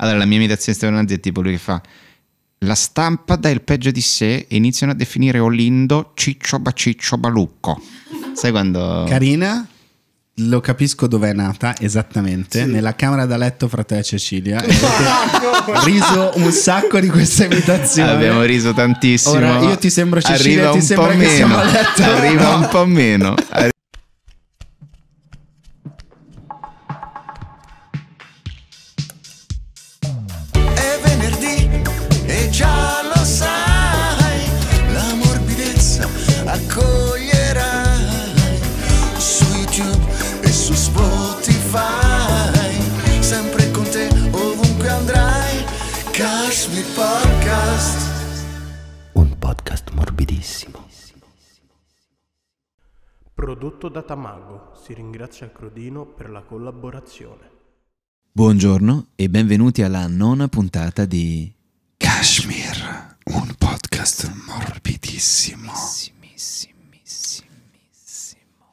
Allora, la mia imitazione di Stefano Nazzi è tipo lui che fa la stampa dà il peggio di sé e iniziano a definire Olindo ciccio baciccio balucco. Sai quando... Carina? Lo capisco dove è nata esattamente, sì. nella camera da letto fra te e Cecilia. Ho riso un sacco di questa imitazione. Abbiamo riso tantissimo. Ora io ti sembro Cecilia, Arriva ti sembra che meno. siamo a letto. Arriva no. un po' meno. Arri- Prodotto da Tamago, si ringrazia Crodino per la collaborazione. Buongiorno e benvenuti alla nona puntata di Kashmir, un podcast morbidissimo.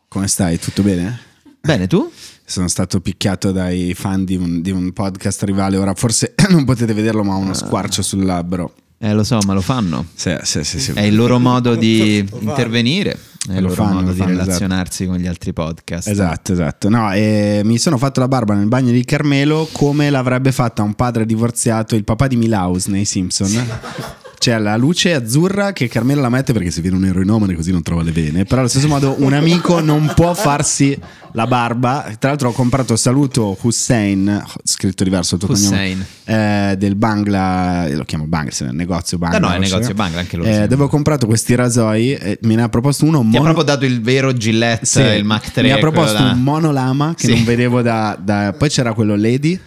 Come stai? Tutto bene? Bene, tu? Sono stato picchiato dai fan di un, di un podcast rivale, ora forse non potete vederlo ma ho uno ah. squarcio sul labbro. Eh lo so, ma lo fanno. Sì, sì, sì, sì. È il loro modo di intervenire è eh, lo fanno, modo lo fanno, di esatto. relazionarsi esatto. con gli altri podcast. Esatto, esatto. No, eh, mi sono fatto la barba nel bagno di Carmelo come l'avrebbe fatta un padre divorziato, il papà di Milhouse nei Simpson. Sì. c'è la luce azzurra che Carmela la mette perché se viene un eroinomane così non trova le vene. Però allo stesso modo un amico non può farsi la barba. Tra l'altro ho comprato saluto Hussein, scritto diverso il tuo Hussein. cognome, eh, del Bangla, eh, lo chiamo Bangla, se è negozio Bangla. No, no, è un negozio Bangla anche lui. Eh, dove ho comprato questi rasoi e eh, me ne ha proposto uno. Mi mono... ha proprio dato il vero Gillette, sì, il Mac 3. Mi ha proposto da... un monolama che sì. non vedevo da, da... Poi c'era quello Lady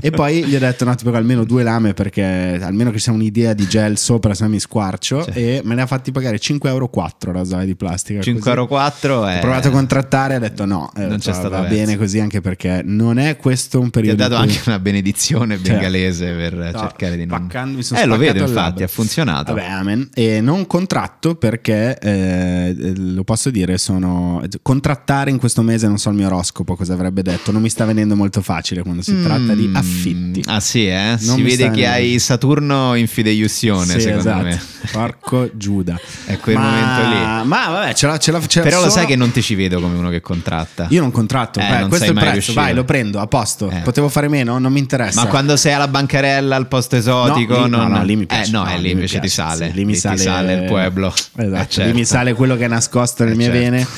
e poi gli ho detto no ti prego almeno due lame perché almeno che sia un'idea di gel sopra se no mi squarcio cioè. e me ne ha fatti pagare 5,4 euro la sale di plastica 5,4 è... ho provato a contrattare e ha detto no eh, non c'è stato va bene così anche perché non è questo un periodo ti ha dato cui... anche una benedizione cioè, bengalese cioè. per no, cercare di non spaccando, mi sono eh lo vedo infatti ha funzionato vabbè amen e non contratto perché eh, lo posso dire sono contrattare in questo mese non so il mio oroscopo cosa avrebbe detto non mi sta venendo molto facile quando si mm. tratta di affitti. Ah sì, eh? Non si vede che hai Saturno in fideiussione, sì, secondo esatto. me. Porco Giuda. È quel ma... momento lì. Ma vabbè, ce la, ce la, ce Però solo... lo sai che non ti ci vedo come uno che contratta. Io non contratto, eh, Beh, non questo è il prezzo, riuscito. vai, lo prendo, a posto. Eh. Potevo fare meno, non mi interessa. Ma quando sei alla bancarella, al posto esotico, no, lì, non... no, no, lì mi piace. Eh, no, no, è eh, lì invece ti sale. Sì, lì mi sale... sale, il pueblo. Esatto, certo. lì mi certo. sale quello che è nascosto nelle eh, mio certo.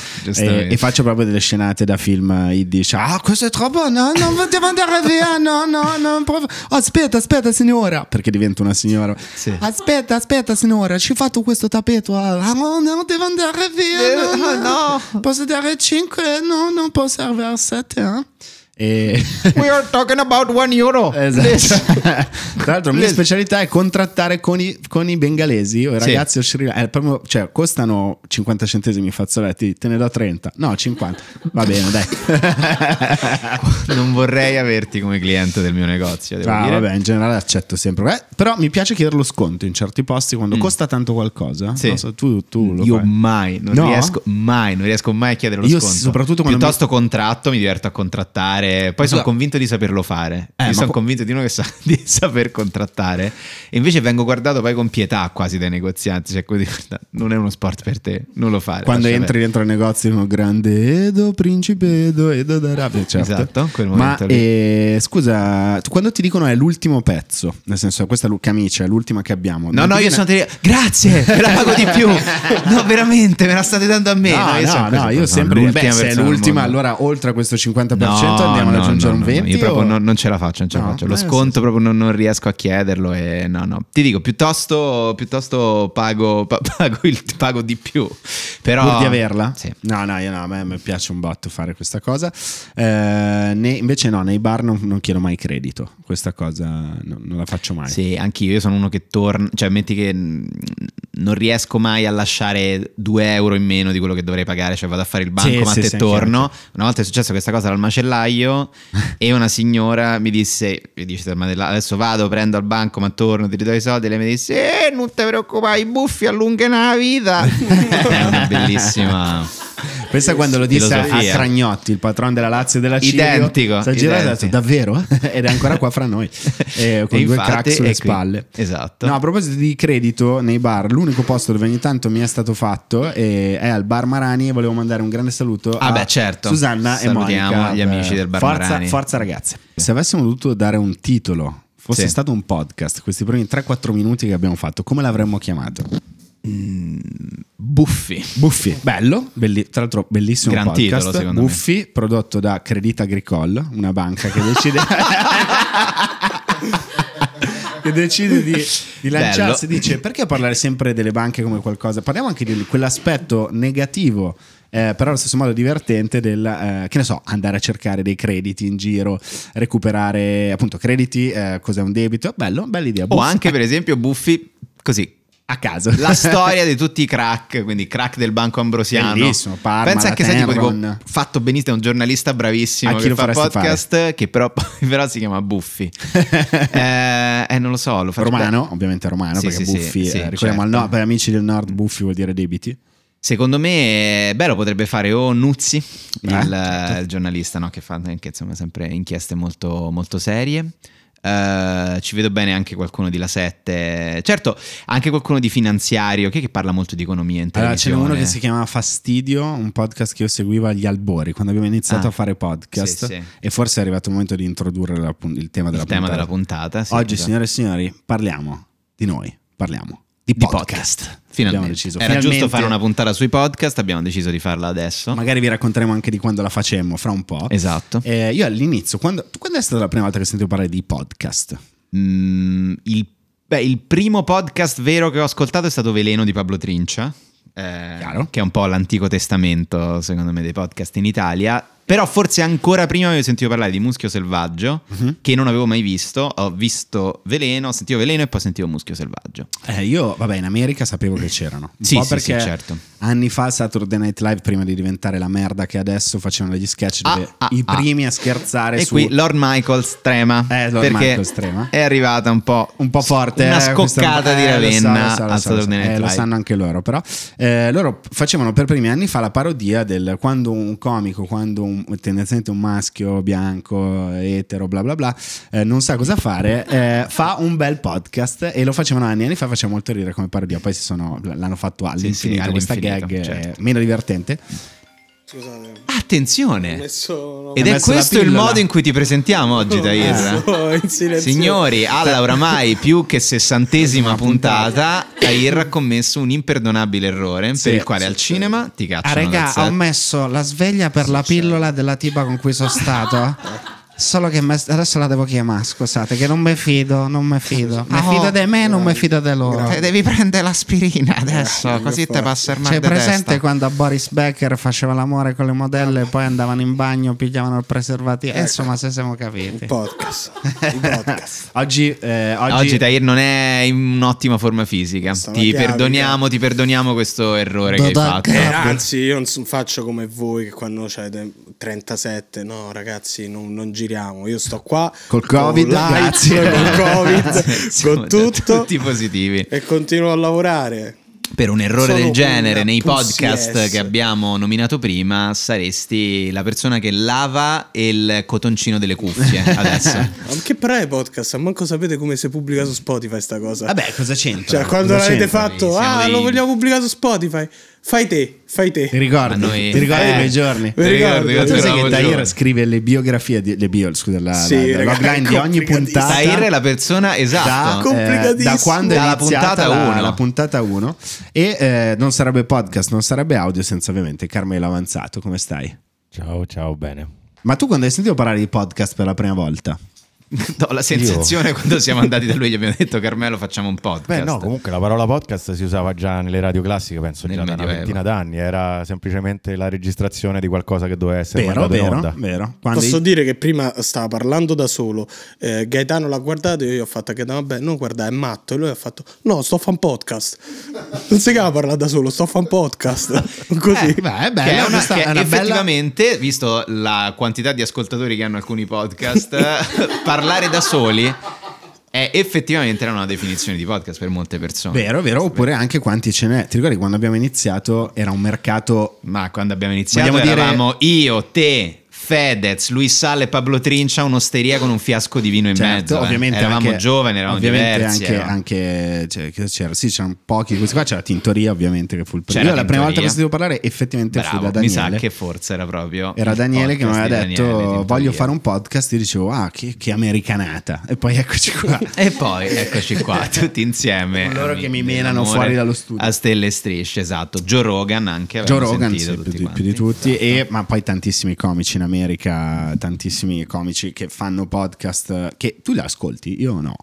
vene. E, faccio proprio delle scenate da film. E dice, ah, questo è troppo, no, non potevo andare via, no, no, non prof... aspetta, aspetta signora, perché divento una signora. Sì. Aspetta, aspetta signora, ci ho fatto questo tappeto. Ah, no, no, devo andare via. Eh, no, no. no. Posso dare 5? No, non posso arrivare a 7. Eh? E... We are talking about one euro. Esatto. Tra l'altro, la mia specialità è contrattare con i, con i bengalesi o i ragazzi sì. o Sri eh, proprio, cioè, costano 50 centesimi i fazzoletti, te ne do 30. No, 50. Va bene, dai. non vorrei averti come cliente del mio negozio. Devo ah, vabbè, in generale accetto sempre. Eh, però mi piace chiedere lo sconto in certi posti quando mm. costa tanto qualcosa. Sì. So, tu, tu Io fai. mai non, no? riesco, mai, non riesco mai a chiedere lo Io sconto. Soprattutto quando Piuttosto mi... contratto, mi diverto a contrattare fare, poi sono convinto di saperlo fare. Eh, Io sono convinto di uno che sa di saper contrattare. E invece vengo guardato poi con pietà quasi dai negozianti. Cioè, quelli, non è uno sport per te, non lo fare. Quando entri dentro il negozio, uno grande Edo, principe Edo, Edo d'Arabia. Certo. Esatto, quel Ma, eh, scusa, quando ti dicono è l'ultimo pezzo, nel senso questa camicia è l'ultima che abbiamo. No, no, io ne... sono te... Grazie, ve la pago di più. No, veramente, me la state dando a me. No, no, no, io, no, io sempre... Beh, se è l'ultima, allora oltre a questo 50% no, andiamo no, ad aggiungere no, un 20? Io proprio non, non, ce la faccio, non ce la faccio. Lo eh, sconto proprio non, non, riesco a chiederlo e no, no. Ti dico, piuttosto, piuttosto pago, pago, il, pago di più. Però... Pur di averla? Sì. No, no, io no, a me, piace un botto fare questa cosa. Eh, ne, invece no, nei bar non, non, chiedo mai credito. Questa cosa non la faccio mai. Sì, anch'io. Io sono uno che torna, cioè metti che non riesco mai a lasciare 2 euro in meno di quello che dovrei pagare, cioè vado a fare il bancomat sì, sì, e sì, torno. Una volta è successo questa cosa dal macellaio io e una signora mi disse, mi dice adesso vado, prendo al banco, ma torno, ti ridò i soldi, e lei mi disse, eh, non ti preoccupare, i buffi allungano la vita. È una bellissima... Pensa quando lo disse Filosofia. a Tragnotti, il patrono della Lazio e della Cina. Identico. Sta è girato e ha detto davvero? Ed è ancora qua fra noi, eh, con e due crack sulle spalle. Esatto. No, a proposito di credito nei bar, l'unico posto dove ogni tanto mi è stato fatto eh, è al Bar Marani e volevo mandare un grande saluto ah a beh, certo. Susanna Salutiamo e Monica. gli amici del Bar forza, Marani. Forza ragazze. Se avessimo dovuto dare un titolo fosse sì. stato un podcast, questi primi 3-4 minuti che abbiamo fatto, come l'avremmo chiamato? Mm, Buffi. Buffi, bello, belli, tra l'altro bellissimo Gran podcast. Titolo, Buffi, me. prodotto da Credit Agricole, una banca che decide... che decide di, di lanciarsi dice perché parlare sempre delle banche come qualcosa parliamo anche di quell'aspetto negativo eh, però allo stesso modo divertente del eh, che ne so andare a cercare dei crediti in giro recuperare appunto crediti eh, cos'è un debito bello bella idea o Buff. anche per esempio Buffi così a caso. La storia di tutti i crack, quindi crack del Banco Ambrosiano. Bellissimo, Parma, Pensa che sei tipo, fatto benissimo, è un giornalista bravissimo che fa podcast, fare? che però, però, si chiama Buffi. eh, eh, non lo so, lo Romano, per... ovviamente romano, sì, perché sì, Buffi, sì, eh, certo. ricordiamo certo. no, per amici del nord Buffi vuol dire debiti. Secondo me, beh, lo potrebbe fare o Nuzzi, Beh, il, certo. il giornalista no, che fa anche, insomma, sempre inchieste molto, molto serie. Eh, ci vedo bene anche qualcuno di La 7, certo, anche qualcuno di finanziario che, che parla molto di economia in televisione. Allora, c'è uno che si chiama Fastidio, un podcast che io seguivo agli albori quando abbiamo iniziato ah, a fare podcast. Sì, sì. E forse è arrivato il momento di introdurre la, il tema della il puntata. della puntata sì, Oggi, esatto. signore e signori, parliamo di noi, parliamo di podcast. podcast. Finalmente. Deciso. Era Finalmente. giusto fare una puntata sui podcast, abbiamo deciso di farla adesso. Magari vi racconteremo anche di quando la facemmo, fra un po'. Esatto. Eh, io all'inizio, quando, quando, è stata la prima volta che sentivo parlare di podcast? Mm, il, beh, il primo podcast vero che ho ascoltato è stato Veleno di Pablo Trincia. Eh, che è un po' l'Antico Testamento, secondo me, dei podcast in Italia. Però forse ancora prima avevo sentito parlare di Muschio Selvaggio, uh-huh. che non avevo mai visto. Ho visto Veleno, sentivo Veleno e poi sentivo Muschio Selvaggio. Eh, io, vabbè, in America sapevo che c'erano. Un sì, po' sì, perché sì, certo. anni fa Saturday Night Live, prima di diventare la merda che adesso, facevano degli sketch ah, dove ah, i ah. primi ah. a scherzare e su... qui Lord Michaels trema. Eh, Lord Michaels trema. È arrivata un po'... Un po' forte. Una eh, scoccata eh, di Ravenna lo so, so, lo a Saturday Night eh, Live. Lo sanno anche loro, però. Eh, loro facevano per primi anni fa la parodia del quando un comico, quando un un, tendenzialmente un maschio bianco, etero, bla bla bla, eh, non sa cosa fare, eh, fa un bel podcast e lo facevano anni e anni fa, faceva molto ridere come parodia, poi sono, l'hanno fatto all'infinito, sì, sì, all'infinito questa gag certo. Eh, meno divertente. Scusate. Attenzione. Messo... Ed è questo il modo in cui ti presentiamo oggi, Tahir. Signori, alla oramai più che sessantesima puntata, Tahir ha commesso un imperdonabile errore sì, per il quale sì, al cinema ti ah, cacciano. Ah, raga, ho messo la sveglia per la pillola della tipa con cui sono stato. Solo che me, adesso la devo chiamare, scusate, che non mi fido, non mi fido. Mi no, ah, fido oh. di me, non mi fido di loro. Te devi prendere l'aspirina adesso, grazie, eh, così te passa il mal cioè, presente testa. quando Boris Becker faceva l'amore con le modelle e ah. poi andavano in bagno, pigliavano il preservativo. Ecco. Insomma, se siamo capiti. Il podcast. oggi, eh, oggi... oggi Tahir non è in un'ottima forma fisica. Stava ti chiavica. perdoniamo, eh. ti perdoniamo questo errore Do che hai fatto. Eh, anzi, io non faccio come voi che quando c'è 37, no ragazzi, non, non giriamo. Io sto qua col Covid, con grazie. Col COVID, con tutto. Tutti positivi. E continuo a lavorare per un errore Sono del genere nei podcast che abbiamo nominato prima saresti la persona che lava il cotoncino delle cuffie adesso. Ma che però è podcast? Manco sapete come si pubblica su Spotify sta cosa. Vabbè, cosa c'entra? Cioè, quando l'avete fatto, ah, dei... lo vogliamo pubblicare su Spotify. Fai te, fai te. Ti ricordi? Noi, ti ricordi eh, i miei giorni? Ti ricordi? Tu sai che Tahir scrive le biografie, di, le bio, scusa, la, sì, la, la ragazzi, di ogni puntata. Tahir è la persona esatta. Da, eh, da quando è Dalla La, puntata 1. E eh, non sarebbe podcast, non sarebbe audio senza ovviamente Carmelo Avanzato. Come stai? Ciao, ciao, bene. Ma tu quando hai sentito parlare di podcast per la prima volta? No, la sensazione Io. quando siamo andati da lui gli abbiamo detto Carmelo facciamo un podcast. Beh no, comunque la parola podcast si usava già nelle radio classiche, penso Nel già da una ventina d'anni, era semplicemente la registrazione di qualcosa che doveva essere vero, vero, vero. Posso i... dire che prima stava parlando da solo, eh, Gaetano l'ha guardato e io ho fatto a Gaetano vabbè non guarda è matto e lui ha fatto no sto a fare un podcast. Non si chiama parlare da solo, sto a fare un podcast. Così. Eh, beh, è bella, che una, una effettivamente bella... visto la quantità di ascoltatori che hanno alcuni podcast, parla parlare da soli è effettivamente una definizione di podcast per molte persone. Vero, vero, oppure anche quanti ce n'è. Ti ricordi quando abbiamo iniziato era un mercato... Ma quando abbiamo iniziato dire... eravamo io, te, Fedez, Luis Sale e Pablo Trincia, un'osteria con un fiasco di vino in certo, mezzo. Eh. Ovviamente eh. eravamo anche, giovani, eravamo ovviamente diversi. Anche, eh. anche cioè, c'era, sì, c'erano pochi. Questi qua c'era Tintoria, ovviamente, che fu il primo. Io la prima volta che sentivo parlare, effettivamente Bravo, fu da Daniele. Mi sa che forse era proprio. Era Daniele che mi aveva detto: Daniele, Voglio fare un podcast. E dicevo: Ah, che, che americanata! E poi eccoci qua. e poi eccoci qua, tutti insieme. loro che mi menano fuori dallo studio. A stelle e strisce, esatto. Joe Rogan anche. Joe Rogan, sì, più, di, più, di, tutti, esatto. e, ma poi tantissimi comici in America America tantissimi comici che fanno podcast che tu li ascolti, io no.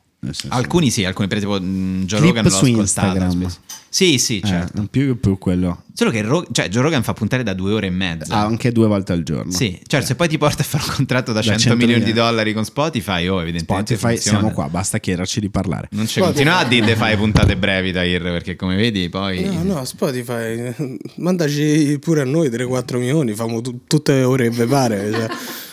Alcuni sì, alcuni per esempio mm, Joe Rogan l'ho ascoltato. Instagram. Spesso. Sì, sì, eh, certo. Eh, più, più quello. Solo che Ro- cioè, Joe Rogan fa puntare da due ore e mezza. Ah, anche due volte al giorno. Sì, certo, eh. se poi ti porta a fare un contratto da, da 100, 100 milioni di dollari con Spotify, oh, evidentemente Spotify funziona. siamo qua, basta chiederci di parlare. Non c'è continua a dire fai puntate brevi da Irre, perché come vedi poi... No, no, Spotify, mandaci pure a noi 3-4 milioni, famo t- tutte le ore che vi pare. Cioè.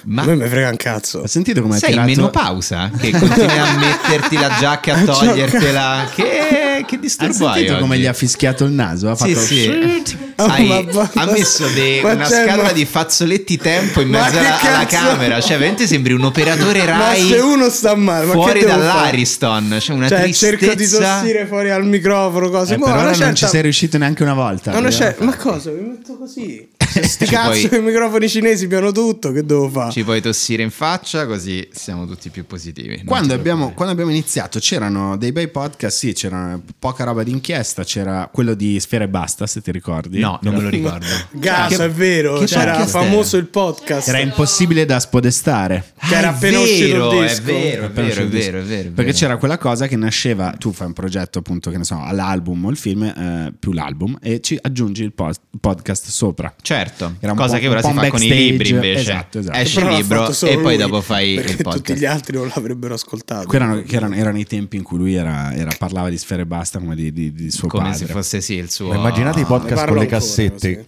Ma a me mi frega un cazzo. Ma sentite come è Sei tirato... in menopausa? Che continui a metterti la giacca, a togliertela. che che, che ah, disturbo hai? Sentito come gli ha fischiato il naso? Ha fatto sì, sì. Oh, hai, ha messo de, una cioè, scatola di fazzoletti tempo in mezzo alla, alla, camera. Cioè, veramente sembri un operatore Rai. Ma se uno sta male, ma fuori dall'Ariston. cioè, una cioè, tristezza. Cerco di tossire fuori al microfono. Cose. Eh, ma boh, però non certa... ci sei riuscito neanche una volta. Una cer- ma cosa? Mi metto così. Sti cazzo puoi... i microfoni cinesi piano tutto, che devo fare? Ci puoi tossire in faccia così siamo tutti più positivi. Quando abbiamo, quando abbiamo, iniziato c'erano dei bei podcast, sì, c'era poca roba d'inchiesta, c'era quello di Sfera e Basta, se ti ricordi. No, non me lo ricordo. Gaso, è vero, c'era famoso il podcast. Era impossibile da spodestare. Ah, era appena vero, uscito il disco. È vero, è vero, è vero, è vero, Perché c'era quella cosa che nasceva, tu fai un progetto appunto, che ne so, all'album o il film, eh, più l'album, e ci aggiungi il pod- podcast sopra. Cioè, Certo, Era un cosa po', che ora si fa con i libri invece. Esatto, esatto. Esci il libro e poi dopo fai il podcast. Tutti gli altri non l'avrebbero ascoltato. Erano, erano, erano, i tempi in cui lui era, era, parlava di sfere basta come di, di, di suo come padre. Come se fosse sì il suo... Ma immaginate i ah, podcast con le cassette. Ancora,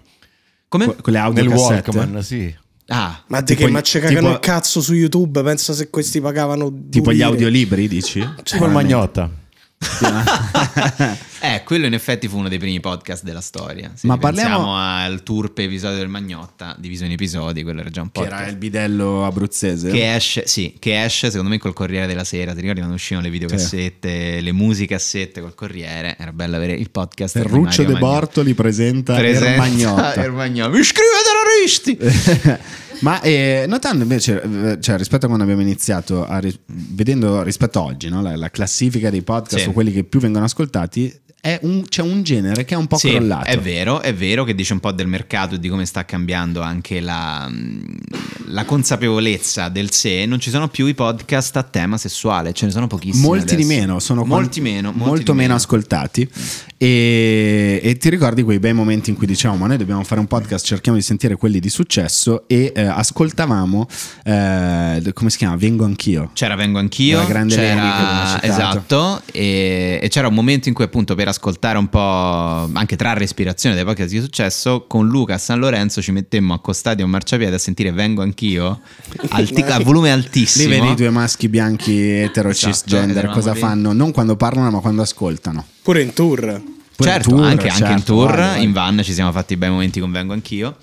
Come? Con le audio Nel cassette. Walkman, sì. Ah, ma te che ma c'è cagano il cazzo su YouTube, pensa se questi pagavano Tipo lire. gli audiolibri, dici? Cioè, tipo il Magnotta. eh, quello in effetti fu uno dei primi podcast della storia. Se Ma parliamo al turpe episodio del Magnotta, diviso in episodi, quello era già un po'. Che era il bidello abruzzese. Che esce, sì, che esce secondo me col Corriere della Sera. Ti ricordi quando uscivano le videocassette, sì. le musicassette col Corriere? Era bello avere il podcast. Ferruccio eh, De Magnotta. Bortoli presenta, presenta Ermagnotta. Ermagnotta. Mi scrive terroristi! Ma eh, notando invece, eh, cioè, rispetto a quando abbiamo iniziato, ri- vedendo rispetto a oggi no? la, la, classifica dei podcast sì. o quelli che più vengono ascoltati, un, c'è un genere che è un po' sì, crollato. È vero, è vero che dice un po' del mercato e di come sta cambiando anche la, mm, la, consapevolezza del sé. Non ci sono più i podcast a tema sessuale, ce ne sono pochissimi. Molti adesso. di meno, sono molti quanti, meno, molti molto meno, meno ascoltati. E, e, ti ricordi quei bei momenti in cui dicevamo: Ma noi dobbiamo fare un podcast, cerchiamo di sentire quelli di successo. E eh, ascoltavamo, eh, come si chiama? Vengo anch'io. C'era Vengo anch'io, la grande c'era, esatto. E, e c'era un momento in cui appunto per ascoltare un po', anche trarre ispirazione dai podcast di successo, con Luca a San Lorenzo ci mettemmo accostati a un marciapiede a sentire Vengo anch'io, alti- a volume altissimo. Lì vedi i due maschi bianchi etero esatto, cisgender, esatto, cosa fanno? Non quando parlano ma quando ascoltano. Pure in tour. Certo, Pure certo, in tour, anche, certo, anche in certo. tour, vale, vale. in van ci siamo fatti bei momenti con Vengo anch'io.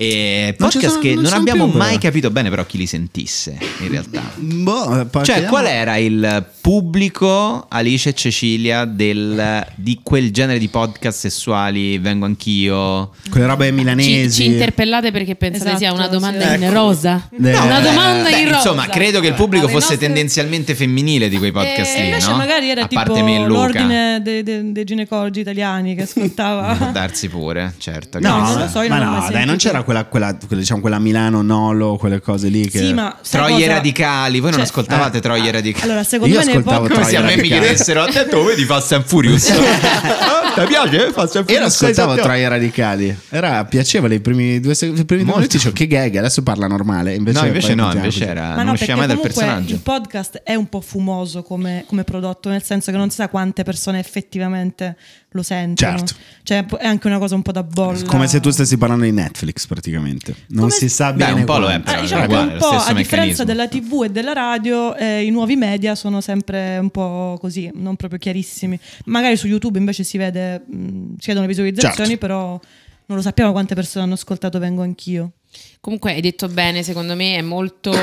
E podcast non che non, non abbiamo più, mai capito bene però chi li sentisse in realtà. Mm, boh, eh, cioè qual era il pubblico Alice e Cecilia del, di quel genere di podcast sessuali Vengo anch'io. Quelle robe milanesi. Ci, ci interpellate perché pensate esatto, sia una esatto, domanda sì. in ecco. rosa. No, eh, una eh, domanda in rosa. Insomma, credo che il pubblico Vabbè, fosse nostre... tendenzialmente femminile di quei podcast eh, lì, invece no? magari era A parte me l'ordine dei, dei, dei ginecologi italiani che ascoltava. Può darsi pure, certo. No, non lo so, io ma non no, dai, non c'era quella, quella, quella, diciamo, quella Milano Nolo, quelle cose lì. Che... Sì, ma Troie cosa... radicali, voi non cioè, ascoltavate eh, Troie radicali. Allora, secondo Io me ascoltavo Come se a me mi chiedessero, a te dove di Fast and Furious? ah, ti piace? Eh, Fast and Furious? Io ascoltavo Troie radicali, era piacevole i primi due, secondi. primi due dicevo che gag, adesso parla normale. Invece no, invece no, invece era, ma non no, usciva mai dal personaggio. Il podcast è un po' fumoso come, come prodotto, nel senso che non si sa quante persone effettivamente lo sentono. Certo. Cioè, è anche una cosa un po' da bolla. Come se tu stessi parlando di Netflix, praticamente. Non Come si sa bene. Beh, un po' lo è, però, eh, diciamo uguale, un po', a meccanismo. differenza della TV e della radio, eh, i nuovi media sono sempre un po' così, non proprio chiarissimi. Magari su YouTube invece si, vede, mh, si vedono le visualizzazioni, certo. però non lo sappiamo quante persone hanno ascoltato Vengo anch'io. Comunque hai detto bene, secondo me è molto,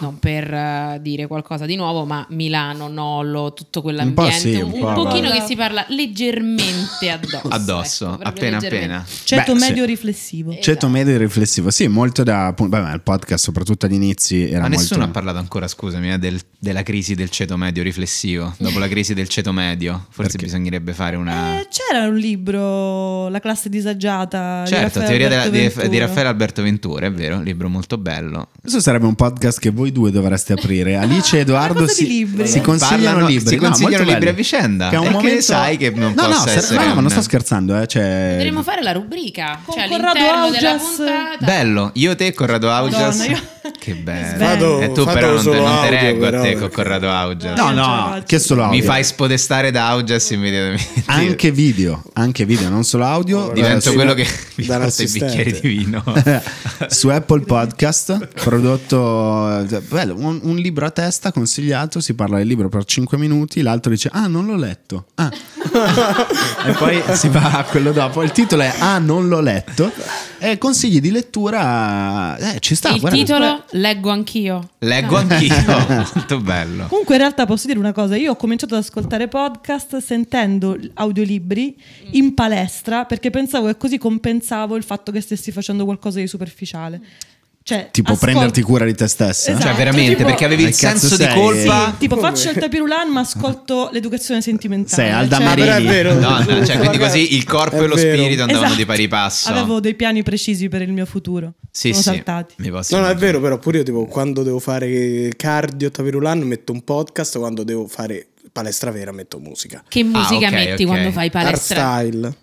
non per uh, dire qualcosa di nuovo, ma Milano, Nolo, tutto quell'ambiente, un, po sì, un, un po pochino che si parla leggermente addosso. Addosso, ecco, appena appena. Ceto medio sì. riflessivo. Esatto. Ceto medio riflessivo, sì, molto da... Vabbè, il podcast soprattutto agli inizi era... Ma nessuno molto... ha parlato ancora, scusami, eh, del, della crisi del ceto medio riflessivo, dopo la crisi del ceto medio, forse Perché? bisognerebbe fare una... Eh, c'era un libro, La classe disagiata. Certo, di teoria della, di, di Raffaele Alberto Ventura vero, libro molto bello. Questo sarebbe un podcast che voi due dovreste aprire. Ah, Alice e Edoardo si, si consigliano Parlano, libri. Si consigliano no, libri a vicenda. Che è un momento... sai che non no, no, essere... No, no, ma non sto scherzando. Eh, cioè... Dovremmo fare la rubrica. Con cioè, Corrado Augias. Puntata... Bello, io te Corrado Augias. Madonna, io... Che bello. Vado, e tu però non, te, non te reggo a te con Corrado Augias. No, no, che solo audio. Mi fai spodestare da Augias immediatamente. Anche video, anche video, non solo audio. Allora, Divento su, quello che mi porta i bicchieri di vino. su Apple Podcast, prodotto... Bello, un, un libro a testa consigliato, si parla del libro per 5 minuti, l'altro dice, ah, non l'ho letto. Ah. e poi si va a quello dopo. Il titolo è Ah, non l'ho letto. E consigli di lettura. Eh, ci sta. Il guarda. titolo Leggo, anch'io. Leggo anch'io, molto bello. Comunque in realtà posso dire una cosa, io ho cominciato ad ascoltare podcast sentendo audiolibri mm. in palestra perché pensavo che così compensavo il fatto che stessi facendo qualcosa di superficiale. Cioè, tipo ascol- prenderti cura di te stessa. Esatto. Cioè, veramente, tipo, perché avevi il senso sei? di colpa. Sì, tipo, faccio il tapirulan, ma ascolto l'educazione sentimentale. Sei Alda cioè, Marini. È vero. No, no, cioè, quindi così il corpo è e lo vero. spirito andavano esatto. di pari passo. Avevo dei piani precisi per il mio futuro. Sì, Sono sì. saltati. Mi posso no, no, è vero, però pure io, tipo, quando devo fare cardio tapirulan, metto un podcast, quando devo fare palestra vera metto musica. Che ah, musica ah, okay, metti okay. quando fai palestra? Art style.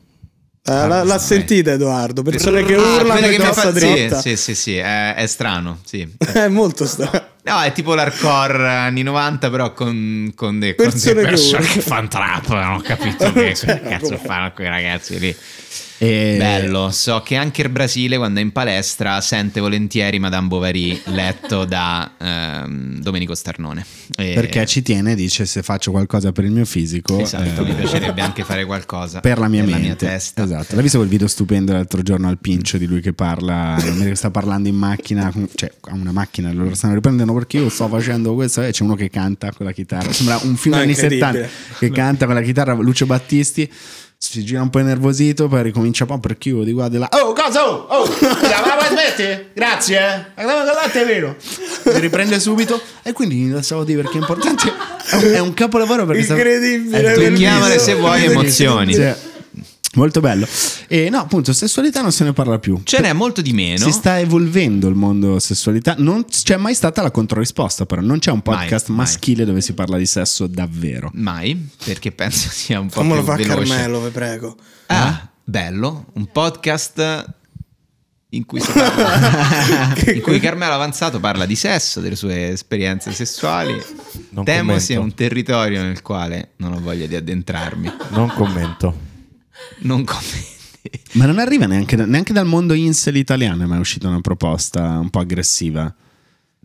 Ah, l'ha, l'ha sentita Edoardo, persone che ah, urlano ah, e grossa dritta. Sì, sì, sì, è, è strano, sì. è molto strano. No, è tipo l'hardcore anni 90, però con, con, de, persone, con de persone che, fanno trap, non ho capito che, cioè, cazzo fanno quei ragazzi lì. E... Bello, so che anche il Brasile quando è in palestra sente volentieri Madame Bovary letto da ehm, Domenico Starnone. E... Perché ci tiene, dice se faccio qualcosa per il mio fisico. Esatto, eh... mi piacerebbe anche fare qualcosa per la mia, per mente. La mia testa. Esatto, l'hai visto quel video stupendo l'altro giorno al Pincio di lui che parla, che sta parlando in macchina, cioè ha una macchina, loro stanno riprendendo perché io sto facendo questo e c'è uno che canta con la chitarra, sembra un film no, anni 70 che canta con la chitarra, Lucio Battisti si gira un po' innervosito, poi ricomincia un po' per chiudo, ti guarda là. Oh, cosa? Oh, oh, la mamma smetti? Grazie, eh. Guardate, è vero. Mi riprende subito e quindi la saluti perché è importante. È un, capolavoro perché... Incredibile. Sta... Eh, tu chiamare se vuoi emozioni. Sì. Molto bello. E no, appunto, sessualità non se ne parla più. Ce n'è molto di meno. Si sta evolvendo il mondo sessualità. Non c'è mai stata la controrisposta, però. Non c'è un podcast mai, maschile mai. dove si parla di sesso davvero. Mai, perché penso sia un po' Come lo fa veloce. Carmelo, vi prego. Ah, eh? bello. Un podcast in cui, parla, in cui, Carmelo Avanzato parla di sesso, delle sue esperienze sessuali. Non Temo commento. sia un territorio nel quale non ho voglia di addentrarmi. Non commento non commenti. Ma non arriva neanche, neanche dal mondo Insel italiano, ma è uscita una proposta un po' aggressiva.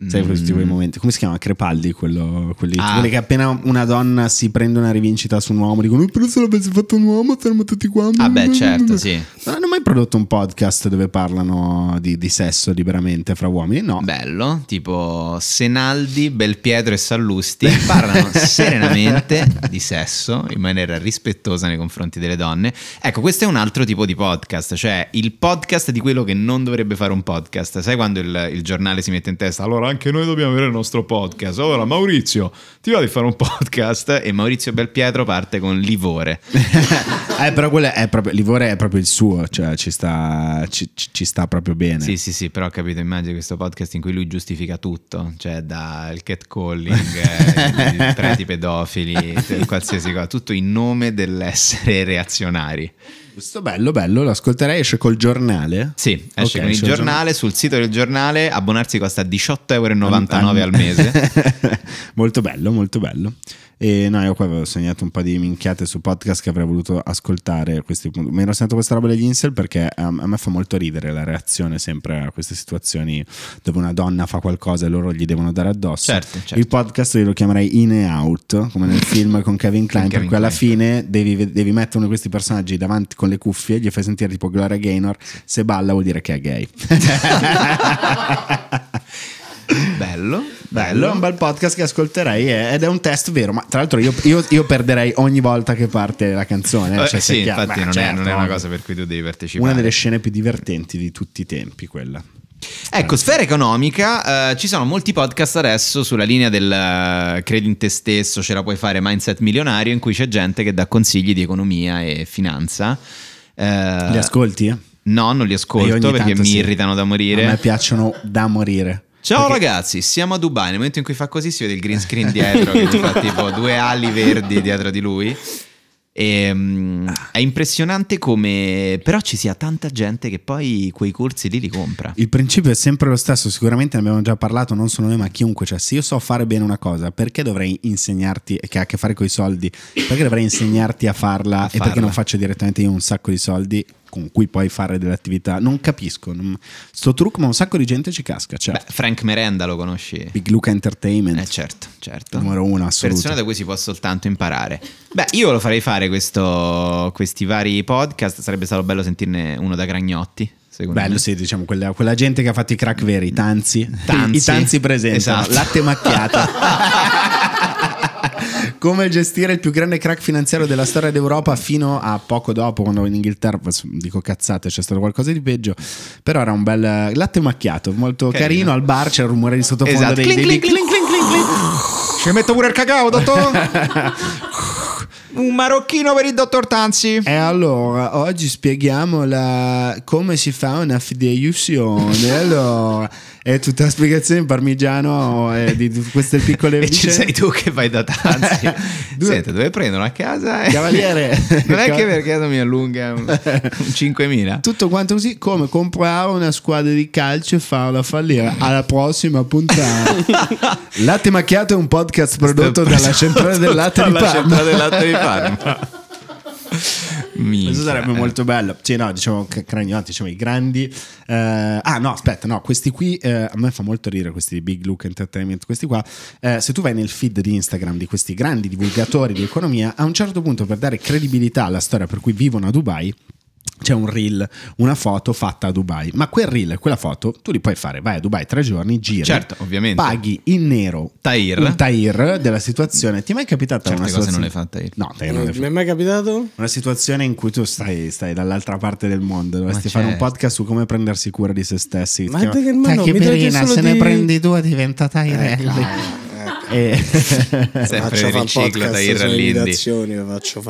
Sai, mm. questi quei momenti. Come si chiama? Crepaldi, quello, quelli, ah. che appena una donna si prende una rivincita su un uomo, dicono: Però se l'avessi fatto un uomo, saremmo tutti quanti. Ah, beh, certo, sì. Non, mai prodotto un podcast dove parlano di, di sesso liberamente fra uomini? No. Bello, tipo Senaldi, Belpietro e Sallusti parlano serenamente di sesso in maniera rispettosa nei confronti delle donne. Ecco, questo è un altro tipo di podcast, cioè il podcast di quello che non dovrebbe fare un podcast. Sai quando il, il giornale si mette in testa? Allora anche noi dobbiamo avere il nostro podcast. Allora Maurizio, ti va di fare un podcast? E Maurizio Belpietro parte con Livore. eh, però quello è proprio, Livore è proprio il suo. Cioè, ci sta, ci, ci sta, proprio bene. Sì, sì, sì, però ho capito, immagino questo podcast in cui lui giustifica tutto, cioè dal catcalling, eh, preti pedofili, qualsiasi cosa, tutto in nome dell'essere reazionari. Questo bello, bello, lo ascolterei, esce col giornale. Sì, esce okay, con il giornale, giornale, sul sito del giornale, abbonarsi costa 18,99 euro al mese. molto bello, molto bello. E no, io qua avevo segnato un po' di minchiate su podcast che avrei voluto ascoltare. Questi Mi ero sentito questa roba degli Insel perché um, a me fa molto ridere la reazione sempre a queste situazioni dove una donna fa qualcosa e loro gli devono dare addosso. Certo, certo. Il podcast io lo chiamerei In e Out, come nel film con Kevin Klein, per cui alla fine devi, devi mettere uno di questi personaggi davanti con le cuffie, gli fai sentire tipo Gloria Gaynor, se balla vuol dire che è gay. Bello, bello, è un bel podcast che ascolterei eh, ed è un test vero, ma tra l'altro io, io, io perderei ogni volta che parte la canzone. Eh, cioè, sì, infatti Beh, non, certo, è, non, è, una cosa per cui tu devi partecipare. Una delle scene più divertenti di tutti i tempi quella. Ecco, sfera economica, eh, ci sono molti podcast adesso sulla linea del uh, credi in te stesso, ce la puoi fare mindset milionario, in cui c'è gente che dà consigli di economia e finanza. Eh, Li ascolti? No, non li ascolto perché mi sì. irritano da morire. A me piacciono da morire. Ciao Perché... ragazzi, siamo a Dubai. Nel momento in cui fa così si vede il green screen dietro, che fa tipo due ali verdi dietro di lui. E, um, ah. è impressionante come però ci sia tanta gente che poi quei corsi lì li compra. Il principio è sempre lo stesso, sicuramente ne abbiamo già parlato, non solo noi ma chiunque, cioè se io so fare bene una cosa, perché dovrei insegnarti che ha a che fare con i soldi? Perché dovrei insegnarti a farla, a farla. e perché non faccio direttamente io un sacco di soldi con cui puoi fare delle attività. Non capisco, non... sto trucco, ma un sacco di gente ci casca. Certo. Beh, Frank Merenda lo conosci? Big Luca Entertainment. Eh, certo, certo. Numero uno, assolutamente. Persona da cui si può soltanto imparare. Beh, io lo farei fare questo, questi vari podcast, sarebbe stato bello sentirne uno da Gragnotti. Bello, me. sì, diciamo quella, quella, gente che ha fatto i crack veri, i tanzi, tanzi. I, i tanzi presenti, esatto. latte macchiato. Come gestire il più grande crack finanziario della storia d'Europa fino a poco dopo, quando in Inghilterra, dico cazzate, c'è stato qualcosa di peggio, però era un bel latte macchiato, molto carino, carino al bar c'era il rumore di sottofondo esatto. dei, cling, dei cling, cling, cling, cling, cling. Ci metto pure il cacao, dottor. un marocchino per il dottor Tanzi. E allora, oggi spieghiamo la... come si fa una fideiussione. allora, è tutta la spiegazione in parmigiano è eh, di queste piccole e ci sei tu che vai da Tanzi senta dove prendo una casa e... cavaliere non è che mercato mi allunga un, 5.000 tutto quanto così come comprare una squadra di calcio e farla fallire alla prossima puntata Latte Macchiato è un podcast prodotto dalla centrale del latte di Parma questo sarebbe eh. molto bello. Sì, no, diciamo cragnotti, diciamo i grandi. Uh, ah, no, aspetta, no, questi qui uh, a me fa molto ridere questi Big Look Entertainment, questi qua. Uh, se tu vai nel feed di Instagram di questi grandi divulgatori di economia, a un certo punto per dare credibilità alla storia per cui vivono a Dubai, c'è un reel, una foto fatta a Dubai, ma quel reel, quella foto tu li puoi fare, vai a Dubai tre giorni, giri, certo, ovviamente. paghi in nero Tahir. un Tahir della situazione. Ti è mai capitata Certe una cosa situazione? non le fa Tahir? No, Tahir non, le mm, fa. Mi è mai capitato? Una situazione in cui tu stai, stai dall'altra parte del mondo, dovresti fare un certo. podcast su come prendersi cura di se stessi. Ma chiama... che, ma no, Tachipirina, se di... ne prendi due diventa Tahir. Eh, Esatto. Eh, faccio e... il ciclo da irrallindi.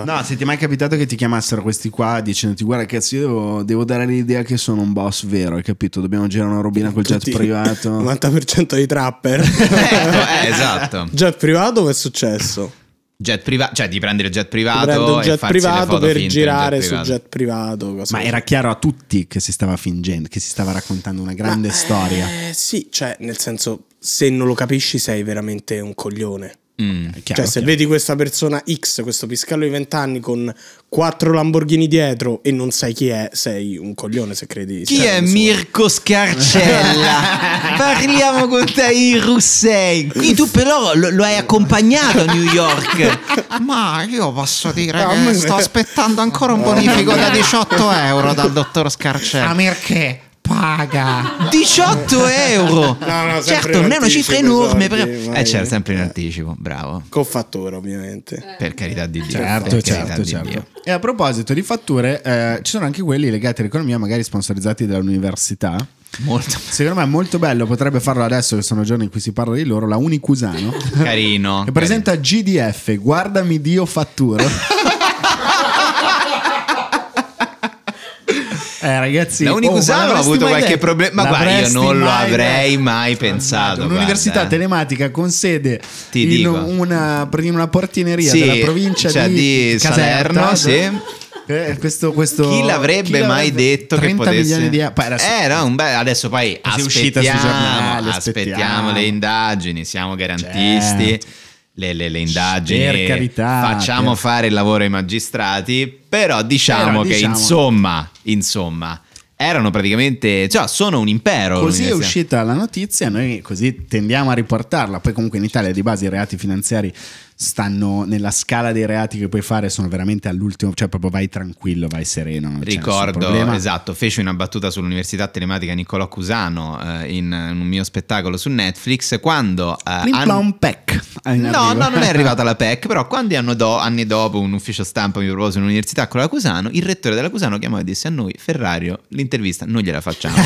No, se ti è mai capitato che ti chiamassero questi qua dicendoti guarda cazzo io devo, devo dare l'idea che sono un boss vero, hai capito? Dobbiamo girare una robina col Tutti, ecco, eh, esatto. jet privato. 90% dei trapper. eh, esatto. Jet privato che è successo? Jet privato, cioè di prendere jet privato, un jet privato per girare jet privato. su jet privato. Ma così. era chiaro a tutti che si stava fingendo, che si stava raccontando una grande Ma, storia. Eh, sì, cioè, nel senso, se non lo capisci sei veramente un coglione. Mm, chiaro, cioè, se chiaro. vedi questa persona X, questo piscallo di vent'anni con quattro Lamborghini dietro e non sai chi è, sei un coglione se credi. Chi è Mirko Scarcella? Parliamo con Tahir Hussein. Qui tu però lo, lo, hai accompagnato a New York. Ma io posso dire che sto aspettando ancora un bonifico da 18 euro dal dottor Scarcella. Ma perché? paga 18 euro. No, no, certo, non è una cifra enorme, soldi, però... Eh, certo, sempre in anticipo, bravo. Con fattura ovviamente. Eh. Per carità di Dio. Certo, certo, certo. Dio. E a proposito di fatture, eh, ci sono anche quelli legati all'economia, magari sponsorizzati dall'università. Molto. Secondo me è molto bello, potrebbe farlo adesso che sono giorni in cui si parla di loro, la Unicusano. Carino. Che presenta GDF, guardami Dio fatturo. Eh, ragazzi, da Unicusano oh, ha avuto qualche problema, ma guarda, io non lo avrei mai, mai esatto, pensato. Un'università guarda. telematica con sede Ti in dico. una, una portineria sì, della provincia cioè di, di Salerno, sì. Eh, questo, questo, chi l'avrebbe, chi l'avrebbe mai detto 30 che potesse milioni di poi adesso, eh, no, be... adesso poi aspettiamo, aspettiamo, aspettiamo, le indagini siamo garantisti certo le, le, le indagini, per carità, facciamo per... fare il lavoro ai magistrati, però diciamo però, che diciamo... insomma, insomma, erano praticamente, cioè sono un impero. Così è uscita la notizia, noi così tendiamo a riportarla, poi comunque in Italia di base i reati finanziari stanno nella scala dei reati che puoi fare, sono veramente all'ultimo, cioè proprio vai tranquillo, vai sereno. Cioè, Ricordo, esatto, feci una battuta sull'università telematica Niccolò Cusano eh, in, un mio spettacolo su Netflix quando... Eh, un PEC. Eh, no, no, non è arrivata la PEC, però quando do, anni dopo un ufficio stampa mi propose un'università con la Cusano, il rettore della Cusano chiamò e disse a noi, Ferrario, l'intervista non gliela facciamo.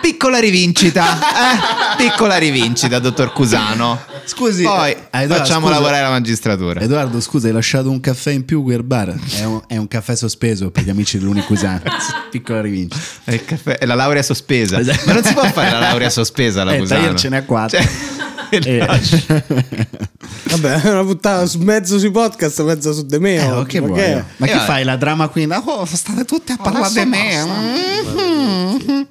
piccola rivincita, eh? piccola rivincita, dottor Cusano. Scusi, poi eh, eh, allora, facciamo scusa, lavorare la magistratura. Edoardo, scusa, hai lasciato un caffè in più quel bar? È un, è un caffè sospeso per gli amici dell'Unicusano. Piccola rivincita. È, è, la laurea sospesa. Esatto. Ma non si può fare la laurea sospesa alla eh, Cusano. Io ce n'è quattro. Cioè... e... Vabbè, è una puttana su mezzo sui podcast, mezzo su De Meo. Eh, che ma che, ma che eh, fai la drama qui? Ah, oh, state tutti a oh, parlare di me. mm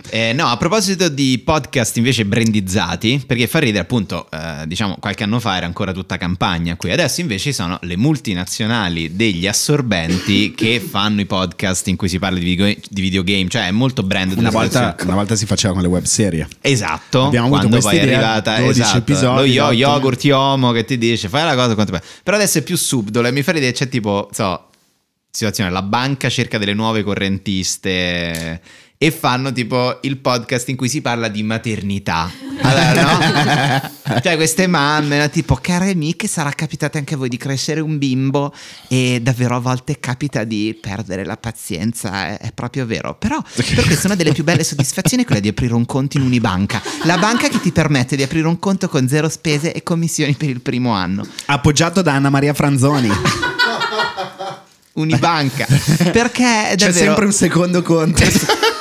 Eh, no, a proposito di podcast invece brandizzati, perché fa ridere appunto, eh, diciamo qualche anno fa era ancora tutta campagna qui, adesso invece sono le multinazionali degli assorbenti che fanno i podcast in cui si parla di, video, di videogame, cioè è molto brand. Una volta, una volta si faceva con le web serie. Esatto. Abbiamo avuto questa idea, arrivata, 12 esatto lo yo, esatto. yogurt yomo che ti dice fai la cosa quanto però adesso è più subdolo e mi fa l'idea c'è tipo so situazione la banca cerca delle nuove correntiste e fanno tipo il podcast in cui si parla di maternità. Allora, no? cioè queste mamme, tipo, care amiche, sarà capitato anche a voi di crescere un bimbo e davvero a volte capita di perdere la pazienza, è, è proprio vero. Però perché questo una delle più belle soddisfazioni è quella di aprire un conto in Unibanca, la banca che ti permette di aprire un conto con zero spese e commissioni per il primo anno. Appoggiato da Anna Maria Franzoni. Unibanca, perché davvero... c'è sempre un secondo conto.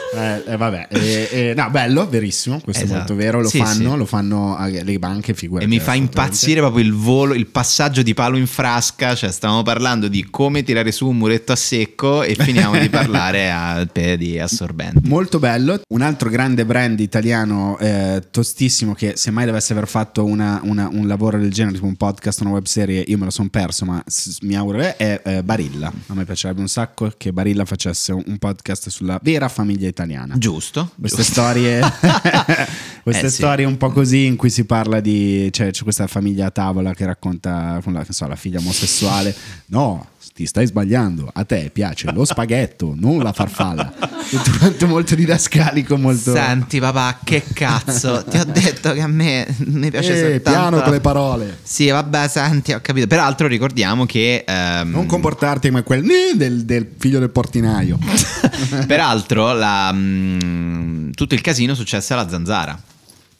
eh, eh, vabbè, eh, no, bello, verissimo, questo esatto. è molto vero, lo sì, fanno, sì. lo fanno le banche, figurati. E mi eh, fa impazzire proprio il volo, il passaggio di palo in frasca, cioè stavamo parlando di come tirare su un muretto a secco e finiamo di parlare a, di assorbente. Molto bello, un altro grande brand italiano eh, tostissimo che se mai dovesse aver fatto una, una, un lavoro del genere, tipo un podcast, una web serie, io me lo sono perso, ma mi auguro è eh, Barilla. A me piacerebbe un sacco che Barilla facesse un podcast sulla vera famiglia italiana italiana. Giusto. Queste giusto. storie eh, queste eh, storie sì. un po' così in cui si parla di cioè c'è questa famiglia a tavola che racconta la, so, la figlia omosessuale. No, ti stai sbagliando, a te piace lo spaghetto, non la farfalla. Tutto molto didascalico, molto... Senti papà, che cazzo, ti ho detto che a me mi piace eh, soltanto... piano con le parole. Sì, vabbè, senti, ho capito. Peraltro ricordiamo che... Ehm... Non comportarti come quel del, del figlio del portinaio. Peraltro la, mh, mm, tutto il casino successe alla zanzara.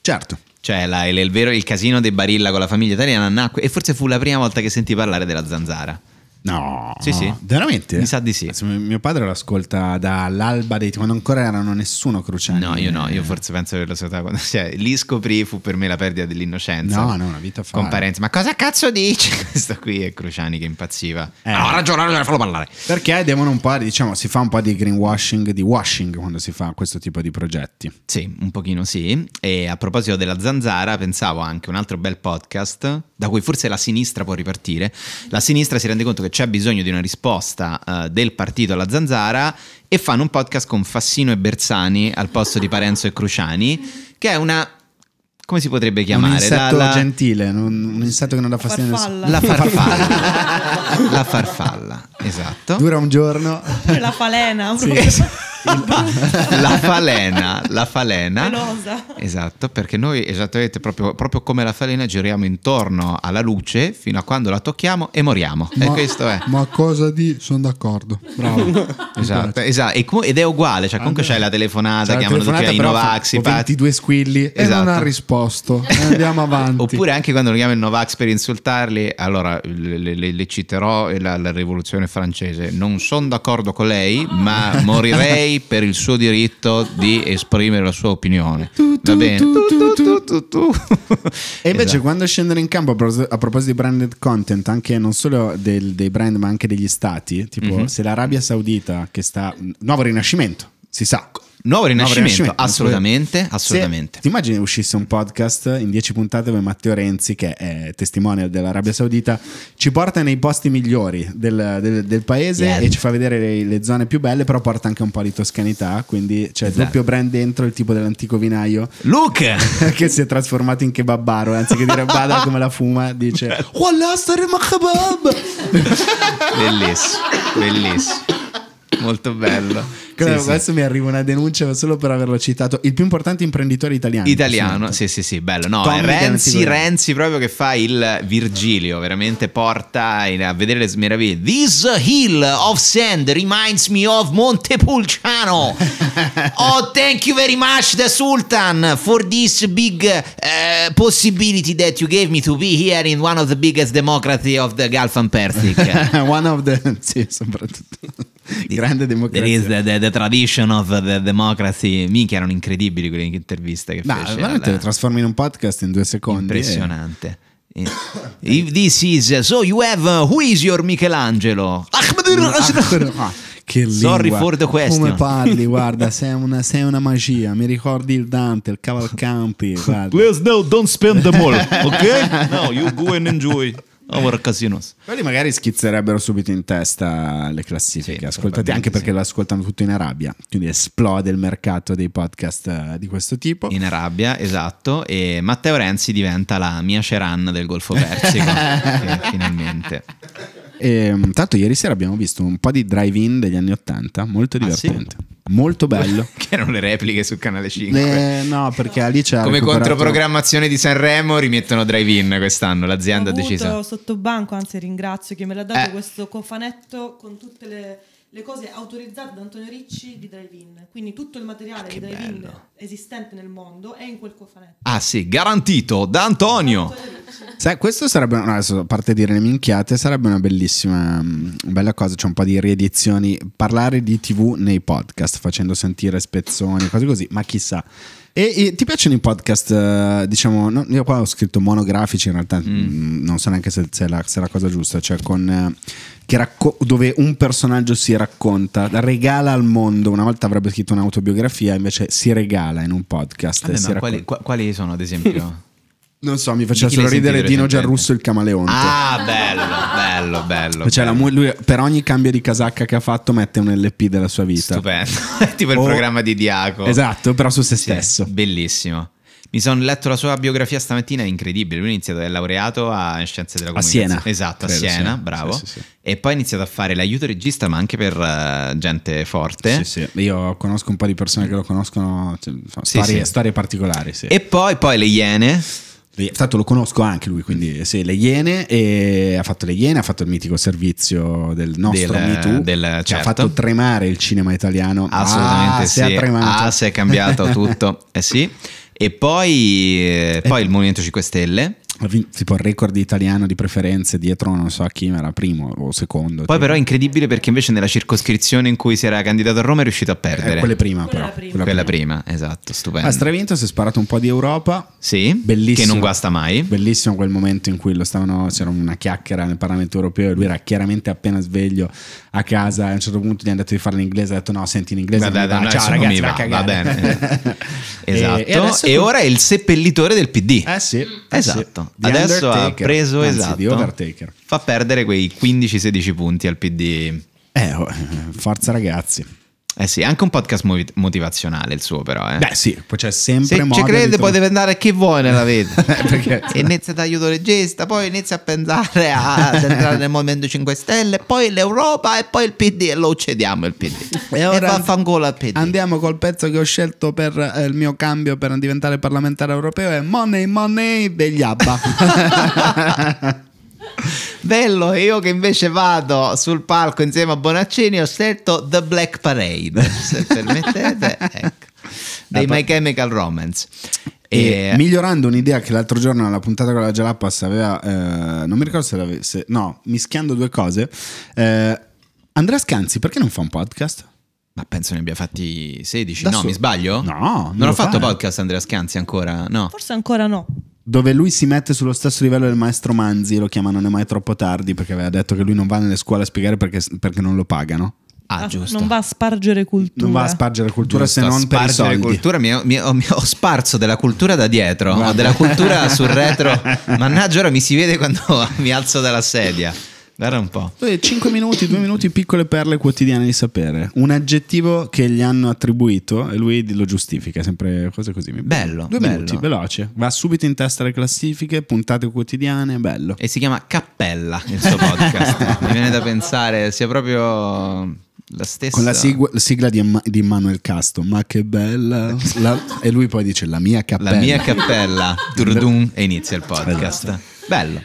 Certo. Cioè, la, il, il, vero, il casino dei Barilla con la famiglia italiana nacque e forse fu la prima volta che sentì parlare della zanzara. No, sì, sì. veramente? Mi sa di sì. Adesso, mio padre lo ascolta dall'alba dei quando ancora erano nessuno Cruciani. No, io no, io eh. forse penso che lo so quando cioè, lì scoprì fu per me la perdita dell'innocenza. No, no, una vita fa. Con parenti, ma cosa cazzo dici? Questo qui è Cruciani che impazziva. Eh. Allora, ragiona, ragiona, fallo parlare. Perché devono un po', diciamo, si fa un po' di greenwashing, di washing quando si fa questo tipo di progetti. Sì, un pochino sì. E a proposito della zanzara, pensavo anche un altro bel podcast da cui forse la sinistra può ripartire. La sinistra si rende conto che c'è bisogno di una risposta uh, del partito alla zanzara e fanno un podcast con Fassino e Bersani al posto di Parenzo e Cruciani, che è una come si potrebbe chiamare? Un insetto la, la... gentile, un, un, insetto che non dà fastidio a nessuno. La farfalla. la farfalla, esatto. Dura un giorno. La falena. Sì. la falena, la falena. Pelosa. Esatto, perché noi esattamente proprio, proprio, come la falena giriamo intorno alla luce fino a quando la tocchiamo e moriamo. Ma, e questo è. Ma cosa di? Sono d'accordo. Bravo. esatto, esatto. ed è uguale, cioè comunque allora. c'è la telefonata, chiamano tutti i Novax, i 22 squilli esatto. e non ha esatto. risposto. Eh, andiamo avanti. Oppure anche quando lo chiamano il Novax per insultarli, allora le, le, le citerò la, la rivoluzione francese. Non sono d'accordo con lei, ma morirei lei per il suo diritto di esprimere la sua opinione. Va bene. E invece esatto. quando scendono in campo a proposito di branded content, anche non solo del, dei brand ma anche degli stati, tipo mm-hmm. se l'Arabia Saudita che sta... Nuovo rinascimento, si sa. Nuovo Rinascimento, rinascimento assolutamente, assolutamente. ti immagini uscisse un podcast in 10 puntate dove Matteo Renzi, che è testimonial dell'Arabia Saudita, ci porta nei posti migliori del, del, del paese yeah. e ci fa vedere le, le, zone più belle, però porta anche un po' di toscanità, quindi c'è esatto. il doppio brand dentro, il tipo dell'antico vinaio. Luke! che si è trasformato in kebabaro, anziché dire bada come la fuma, dice Wallah stare ma kebab! bellissimo, bellissimo. Molto bello. Come, sì, adesso sì. mi arriva una denuncia solo per averlo citato. Il più importante imprenditore italiano. Italiano, sì, sì, sì, bello. No, Tommy Renzi, Renzi proprio che fa il Virgilio, veramente porta a vedere le meraviglie. This hill of sand reminds me of Montepulciano. oh, thank you very much, the Sultan, for this big uh, possibility that you gave me to be here in one of the biggest democracy of the Gulf and Persic. one of the... sì, soprattutto. Grande democrazia. There is the, the, the tradition of the democracy. Minchia, erano incredibili quelle interviste che Ma, Veramente alla... le trasformi in un podcast in due secondi. Eh. Impressionante. E... Eh, If this is so you have uh, who is your Michelangelo? Mm, che Sorry lingua. for the question. Come parli, guarda, sei una, sei una, magia. Mi ricordi il Dante, il Cavalcanti. Please no, don't spend them all, ok? No, you go and enjoy lavoro casinos. Quelli magari schizzerebbero subito in testa le classifiche sì, ascoltate, anche perché sì. ascoltano tutto in Arabia, quindi esplode il mercato dei podcast eh, di questo tipo. In Arabia, esatto, e Matteo Renzi diventa la mia Ceran del Golfo Persico, finalmente. E, ehm, tra ieri sera abbiamo visto un po' di drive-in degli anni Ottanta, molto divertente. Ah, sì? Molto bello. che erano le repliche sul canale 5. Eh, no, perché lì c'è. Come recuperato... controprogrammazione di Sanremo rimettono drive-in quest'anno. L'azienda ha deciso. Io sotto banco, anzi, ringrazio chi me l'ha dato eh. questo cofanetto con tutte le le cose autorizzate da Antonio Ricci di Drive-In. Quindi tutto il materiale ah, di Drive-In esistente nel mondo è in quel cofanetto. Ah sì, garantito da Antonio. Antonio Sai, questo sarebbe, no, adesso, a parte dire le minchiate, sarebbe una bellissima, una mm, bella cosa, cioè un po' di riedizioni, parlare di TV nei podcast, facendo sentire spezzoni, cose così, ma chissà. E, e, ti piacciono i podcast? Eh, diciamo, no, io qua ho scritto monografici, in realtà mm. mm non so neanche se, è la, la, cosa giusta, cioè con eh, racco- dove un personaggio si racconta, regala al mondo, una volta avrebbe scritto un'autobiografia, invece si regala in un podcast. Vabbè, quali, qu- quali sono ad esempio? Non so, mi faceva solo ridere Dino Gianrusso il camaleonte. Ah, bello, bello, bello. Cioè, bello. Mu- lui per ogni cambio di casacca che ha fatto mette un LP della sua vita. Stupendo. È tipo il programma di Diaco. Esatto, però su se sì, stesso. Bellissimo. Mi sono letto la sua biografia stamattina, è incredibile. Lui è iniziato, è laureato a Scienze della Comunicazione. A Siena. Esatto, Credo, a Siena, Siena. bravo. Sì, sì, sì. E poi ha iniziato a fare l'aiuto regista, ma anche per uh, gente forte. Sì, sì. Io conosco un po' di persone che lo conoscono, cioè, storie, storie, particolari. E poi, poi le Iene. Tanto lo conosco anche lui, quindi sì, le Iene, e ha fatto le Iene, ha fatto il mitico servizio del nostro del, MeToo, del, certo. ha fatto tremare il cinema italiano. Ah, Assolutamente ah, sì, si è Ah, si è cambiato tutto, eh sì. E poi, eh. poi il Movimento 5 Stelle tipo il record italiano di preferenze dietro non so a chi era primo o secondo poi tipo. però è incredibile perché invece nella circoscrizione in cui si era candidato a Roma è riuscito a eh, perdere eh, quelle prima quella però prima. Quella, quella prima. prima. esatto stupendo ha stravinto si è sparato un po' di Europa sì bellissimo che non guasta mai bellissimo quel momento in cui stavano, c'era una chiacchiera nel Parlamento Europeo e lui era chiaramente appena sveglio a casa a un certo punto gli è andato di fare l'inglese ha detto no senti in inglese Guarda, da, no, ciao ragazzi va, va, bene esatto e, e, e ora è il seppellitore del PD eh sì esatto sì. The Adesso ha preso anzi, esatto. Undertaker. Fa perdere quei 15-16 punti al PD. Eh, oh, forza ragazzi. Eh sì, anche un podcast motivazionale il suo però, eh. Beh sì, poi c'è sempre Se ci crede poi deve andare a chi vuoi nella vita. Eh, perché... inizia da aiuto regista, poi inizia a pensare a, ad entrare nel Movimento 5 Stelle, poi l'Europa e poi il PD e lo uccidiamo il PD. E ora e vaffanculo al PD. Andiamo col pezzo che ho scelto per eh, il mio cambio per diventare parlamentare europeo, è Money Money degli ABBA. Bello, io che invece vado sul palco insieme a Bonaccini ho scelto The Black Parade, se permettete, ecco, dei ah, My Chemical Romance. E... Eh, migliorando un'idea che l'altro giorno alla puntata con la Jalapas aveva, eh, non mi ricordo se l'avesse, no, mischiando due cose, eh, Andrea Scanzi perché non fa un podcast? Ma penso ne abbia fatti 16, da no, su... mi sbaglio? No, non, non ho fatto fa, podcast Andrea Scanzi ancora, no. Forse ancora no dove lui si mette sullo stesso livello del maestro Manzi, lo chiama Non è mai troppo tardi, perché aveva detto che lui non va nelle scuole a spiegare perché, perché non lo pagano. Ah, ah, giusto. Non va a spargere cultura. Non va a spargere cultura giusto, se non per i soldi. cultura, mi, ho, mi mi ho sparso della cultura da dietro, Guarda. della cultura sul retro. Mannaggia, ora mi si vede quando mi alzo dalla sedia. Guarda un po'. 5 minuti, 2 minuti, piccole perle quotidiane di sapere. Un aggettivo che gli hanno attribuito e lui lo giustifica, sempre cose così. Bello. Due minuti, veloce. Va subito in testa alle classifiche, puntate quotidiane, bello. E si chiama Cappella il suo podcast. Mi viene da pensare sia proprio... La stessa... Con la sigla, sigla di, Emma, di Manuel Casto, ma che bella! La, e lui poi dice la mia cappella. La mia cappella, Durdum, e inizia il podcast. Bello. bello.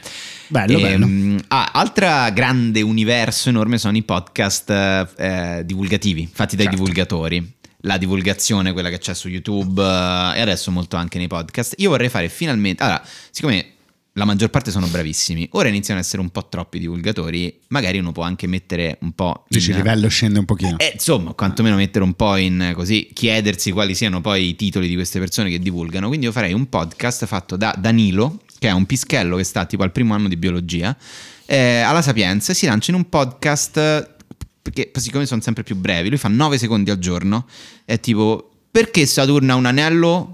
Bello, e, ehm, bello. Ah, altra grande universo enorme sono i podcast eh, divulgativi, fatti dai certo. divulgatori la divulgazione, quella che c'è su YouTube eh, e adesso molto anche nei podcast. Io vorrei fare finalmente. Allora, siccome la maggior parte sono bravissimi, ora iniziano ad essere un po' troppi divulgatori, magari uno può anche mettere un po'. In, il livello scende un pochino. Eh, insomma, quantomeno mettere un po' in eh, così, chiedersi quali siano poi i titoli di queste persone che divulgano. Quindi io farei un podcast fatto da Danilo, che è un pischello che sta tipo al primo anno di biologia, eh, alla Sapienza e si lancia in un podcast perché eh, siccome sono sempre più brevi, lui fa 9 secondi al giorno, è tipo perché Saturno ha un anello?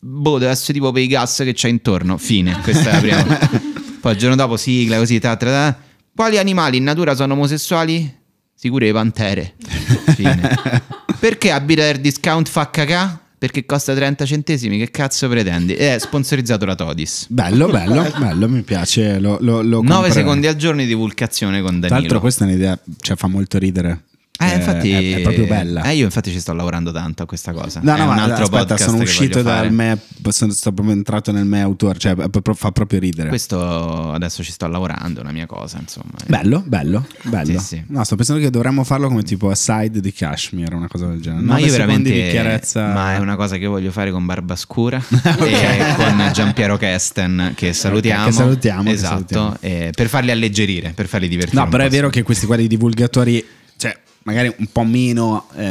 Boh, deve essere tipo per i gas che c'è intorno, fine, questa è la prima. Poi il giorno dopo sigla così, ta, ta, ta. quali animali in natura sono omosessuali? Sicure le pantere, fine. perché a Bitter Discount fa cacà? perché costa 30 centesimi. Che cazzo pretendi? È eh, sponsorizzato la Todis. Bello, bello, bello, mi piace. Lo, lo, lo 9 secondi al giorno di divulgazione con Danilo. Tra l'altro, questa è un'idea, cioè fa molto ridere. Eh, eh, infatti, è, è, proprio bella. Eh, io infatti ci sto lavorando tanto a questa cosa. No, no, ma aspetta, sono uscito dal me, sono, sono proprio entrato nel me autore, cioè fa proprio ridere. Questo adesso ci sto lavorando, è una mia cosa, insomma. Bello, bello, bello. Sì, sì. No, sto pensando che dovremmo farlo come tipo aside di Kashmir, una cosa del genere. Ma io veramente di chiarezza. Ma è una cosa che voglio fare con Barbascura okay. e con Giampiero Kesten che salutiamo. Okay, che salutiamo esatto, che salutiamo. per farli alleggerire, per farli divertire. No, però è vero che questi qua dei divulgatori magari un po' meno, eh,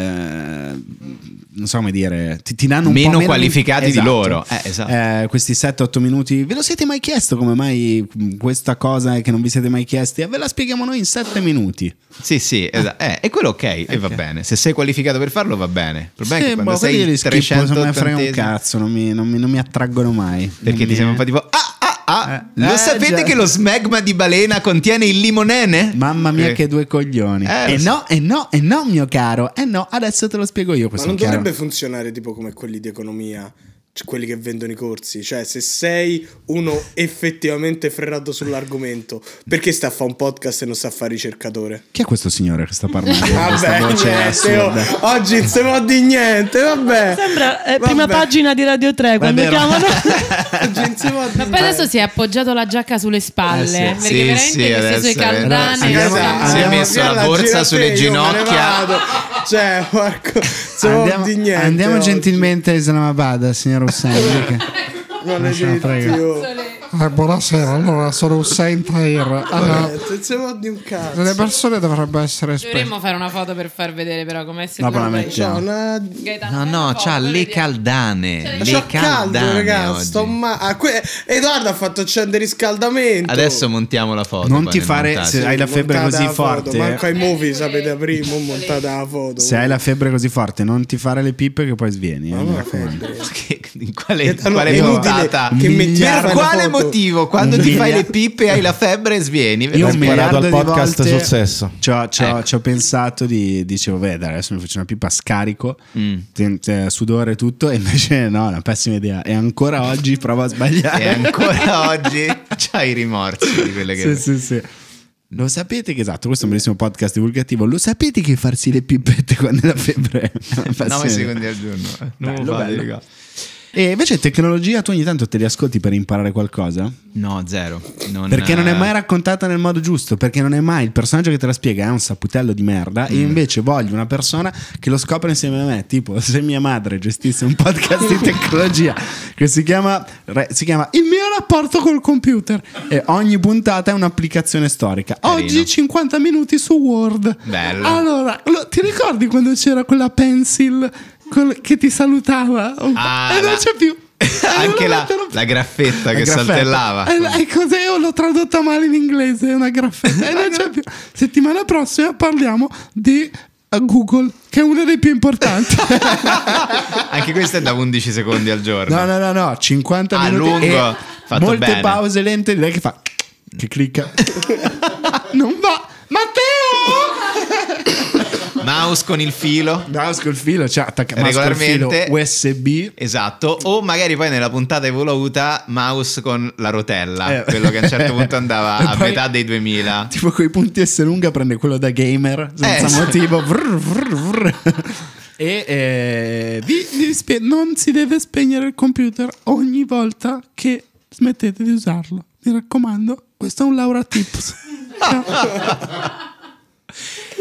non so come dire, ti, ti danno un meno po' meno qualificati di, esatto. di loro. Eh, esatto. eh, questi 7-8 minuti, ve lo siete mai chiesto come mai questa cosa che non vi siete mai chiesti? Eh, ve la spieghiamo noi in 7 minuti. Sì, sì, esatto. eh, è eh, quello ok, okay. e va bene. Se sei qualificato per farlo va bene. Il problema sì, è che boh, quando sei 300 schippo, 300 me frega un cazzo, non mi, non mi, non mi attraggono mai. Perché non ti sembra un po' tipo... Ah! Ah, eh. lo eh, sapete già. che lo smegma di balena contiene il limonene? Mamma mia, eh. che due coglioni. Eh, no, so. eh no, eh no, mio caro. Eh no, adesso te lo spiego io. Ma non dovrebbe funzionare tipo come quelli di economia quelli che vendono i corsi. Cioè, se sei uno effettivamente ferrato sull'argomento, perché sta a fare un podcast e non sta a fare ricercatore? Chi è questo signore che sta parlando? vabbè, niente, oh, oggi non si di niente, vabbè. Sembra eh, vabbè. prima pagina di Radio 3 quando chiamano. Ma poi adesso si è appoggiato la giacca sulle spalle, eh, sì. Eh, perché sì, veramente sì, messo i caldani. Si è messo la borsa sulle ginocchia cioè, Marco, andiamo, di niente andiamo oggi. gentilmente a Islamabad, signor Hussein. non, non è gentil. Eh, buonasera, allora sono un Saint Allora, di un cazzo. Le persone dovrebbero essere esperte. Dovremmo fare una foto per far vedere, però, come si No, però la mettiamo. Una... No, no, c'ha le caldane. C'ho Le caldo, caldane. ragazzi. Sto ma- ah, que- Edoardo ha fatto accendere il riscaldamento. Adesso montiamo la foto. Non ti fare- montaggio. se- hai la febbre Montata così la foto, forte. Eh. Manco ai movie sapete prima, ho montata la foto. Se hai la febbre così forte, non ti fare le pippe che poi svieni. eh, mi raccomando. Ma che- in quale, in quale Allora, che mettiamo Per quale motivo quando ti fai le pippe hai la febbre svieni. Io ho imparato al podcast sul sesso. Ci ho, ecco. pensato, di, dicevo, beh, adesso mi faccio una pipa, scarico, mm. ten, ten, sudore tutto, e invece no, è una pessima idea. E ancora oggi provo a sbagliare. e ancora oggi c'hai i rimorsi di quelle che... Sì, sì, sì. Lo sapete che esatto, questo è un bellissimo podcast divulgativo. Lo sapete che farsi le pipette quando la febbre è? 9 secondi al giorno. Non lo bello. bello. E invece tecnologia, tu ogni tanto te li ascolti per imparare qualcosa? No, zero. Non perché non è eh, mai raccontata nel modo giusto, perché non è mai il personaggio che te la spiega è un saputello di merda mm. e invece voglio una persona che lo scopra insieme a me, tipo se mia madre gestisse un podcast di tecnologia che si chiama, si chiama Il mio rapporto col computer e ogni puntata è un'applicazione storica. Carino. Oggi 50 minuti su Word. Bello. Allora, lo, ti ricordi quando c'era quella pencil? col- che ti salutava ah, e non c'è più. Anche la, la, graffetta la che graffetta. saltellava. E, eh, e eh, cos'è? Io l'ho tradotta male in inglese, è una graffetta. e non c'è più. Settimana prossima parliamo di eh, Google, che è uno dei più importanti. Anche questo è da 11 secondi al giorno. No, no, no, no 50 a ah, minuti. lungo. Fatto molte bene. pause lente, direi che fa che clicca. non va. Matteo! mouse con il filo. Mouse col filo, cioè attacca regolarmente filo USB. Esatto, o magari poi nella puntata evoluta mouse con la rotella, eh. quello che a un certo punto andava a metà dei 2000. Tipo con i punti S lunga prende quello da gamer, eh, senza eh. motivo. Vrr, vrr, vrr. E eh, vi, vi non si deve spegnere il computer ogni volta che smettete di usarlo. Mi raccomando, questo è un Laura Tips.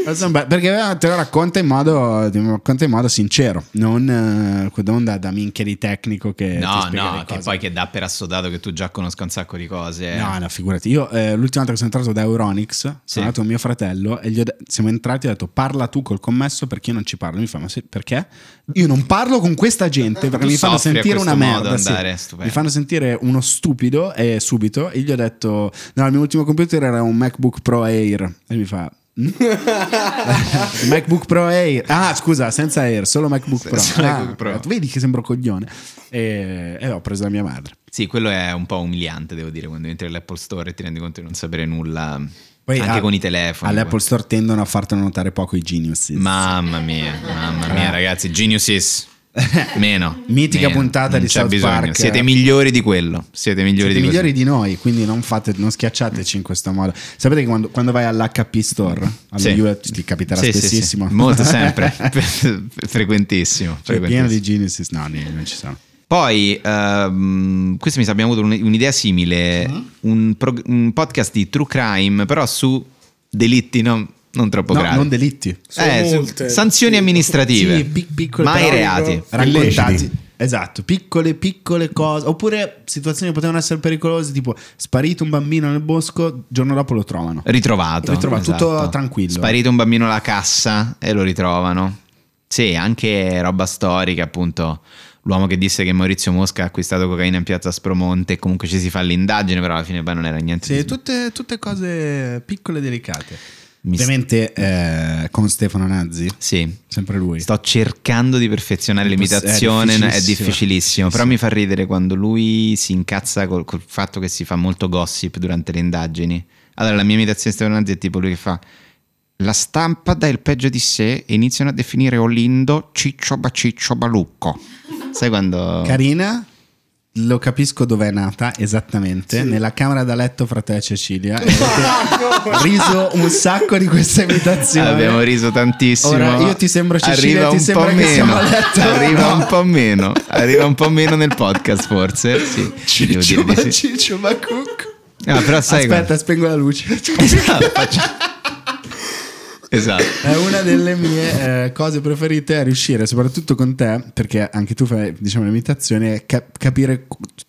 Perché te lo racconta in modo, racconta in modo sincero, non, non eh, da, da, minchia di tecnico che... No, no, che poi che dà per assodato che tu già conosca un sacco di cose. Eh. No, no, figurati. Io eh, l'ultima volta che sono entrato da Euronix, sono sì. andato con mio fratello e gli ho de- siamo entrati e ho detto parla tu col commesso perché io non ci parlo. Mi fa ma se- perché? Io non parlo con questa gente perché tu mi fanno sentire una merda. Andare, sì. Mi fanno sentire uno stupido e subito. E gli ho detto no, il mio ultimo computer era un MacBook Pro Air. E mi fa MacBook Pro Air. Ah, scusa, senza Air, solo MacBook Pro. ah, MacBook Pro. Vedi che sembro coglione. E, e ho preso la mia madre. Sì, quello è un po' umiliante, devo dire, quando entri all'Apple Store e ti rendi conto di non sapere nulla. Poi anche a, con i telefoni. All'Apple Store tendono a fartelo notare poco i geniuses. Mamma mia, mamma mia, eh. ragazzi, geniuses. Meno. Mitica meno. puntata non di South bisogno. Park. Siete migliori di quello. Siete migliori, Siete di, migliori di, noi, quindi non, fate, non schiacciateci in questo modo. Sapete che quando, quando vai all'HP Store, alla sì. UL, ti capiterà sì, spessissimo. Sì, Molto sempre, frequentissimo. frequentissimo. Cioè, pieno di Genesis, no, non ci sono. Poi, uh, questo mi sa, abbiamo avuto un'idea simile, uh-huh. un, prog- un podcast di True Crime, però su delitti non, non troppo no, gravi. Non delitti. Eh, Sono eh, molte, sanzioni sì, amministrative. Sì, pic- piccole, mai reati. Raccontati. Esatto, piccole, piccole cose. Oppure situazioni che potevano essere pericolose, tipo sparito un bambino nel bosco, il giorno dopo lo trovano. Ritrovato. Ritrovato, esatto. tutto tranquillo. Sparito un bambino alla cassa e lo ritrovano. Sì, anche roba storica, appunto. L'uomo che disse che Maurizio Mosca ha acquistato cocaina in piazza Spromonte, comunque ci si fa l'indagine, però alla fine poi non era niente. Sì, tutte, tutte cose piccole e delicate. Ovviamente eh, con Stefano Nazzi. Sì. Sempre lui. Sto cercando di perfezionare eh, l'imitazione, è difficilissimo, è difficilissimo però mi fa ridere quando lui si incazza col, col, fatto che si fa molto gossip durante le indagini. Allora la mia imitazione di Stefano Nazzi è tipo lui che fa... La stampa dà il peggio di sé e iniziano a definire Olindo ciccio baciccio balucco. Sai quando... Carina? Lo capisco dov'è nata esattamente, sì. nella camera da letto fra te e Cecilia. Esatto. E riso un sacco di questa imitazione. Abbiamo riso tantissimo. Ora io ti sembro Cecilia, arriva ti sembra che siamo a letto. Arriva no. un po' meno, arriva un po' meno nel podcast forse. Sì, Ciccio, ma, sì. Ciccio ma cucco. Ah, però sai Aspetta, guarda. spengo la luce. No, esatto, faccio... Esatto. È una delle mie eh, cose preferite è riuscire, soprattutto con te, perché anche tu fai diciamo, le imitazioni, cap- capire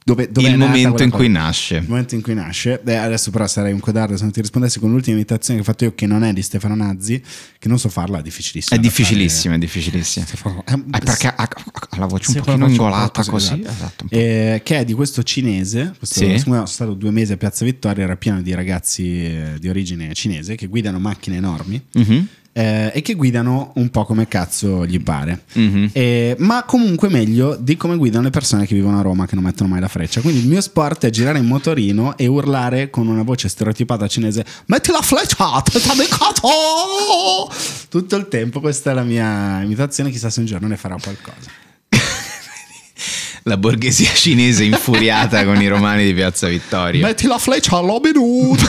dove, dove il momento in cui nasce. Il momento in cui nasce. Beh, adesso però sarei un codardo se non ti rispondessi con l'ultima imitazione che ho fatto io, che non è di Stefano Nazzi, che non so farla, è difficilissima. È difficilissima, fare... è difficilissima. È eh, eh, eh, perché ha, la voce un pochino ingolata così. così. Esatto, eh, che è di questo cinese, questo, sì. sono stato due mesi a Piazza Vittoria, era pieno di ragazzi di origine cinese che guidano macchine enormi. Mm-hmm eh, e che guidano un po' come cazzo gli pare. Mm-hmm. Eh, ma comunque meglio di come guidano le persone che vivono a Roma che non mettono mai la freccia. Quindi il mio sport è girare in motorino e urlare con una voce stereotipata cinese: Metti la freccia, t'amicato! Tutto il tempo. Questa è la mia imitazione. Chissà se un giorno ne farà qualcosa. la borghesia cinese infuriata con i romani di Piazza Vittoria. Metti la freccia all'omenuto!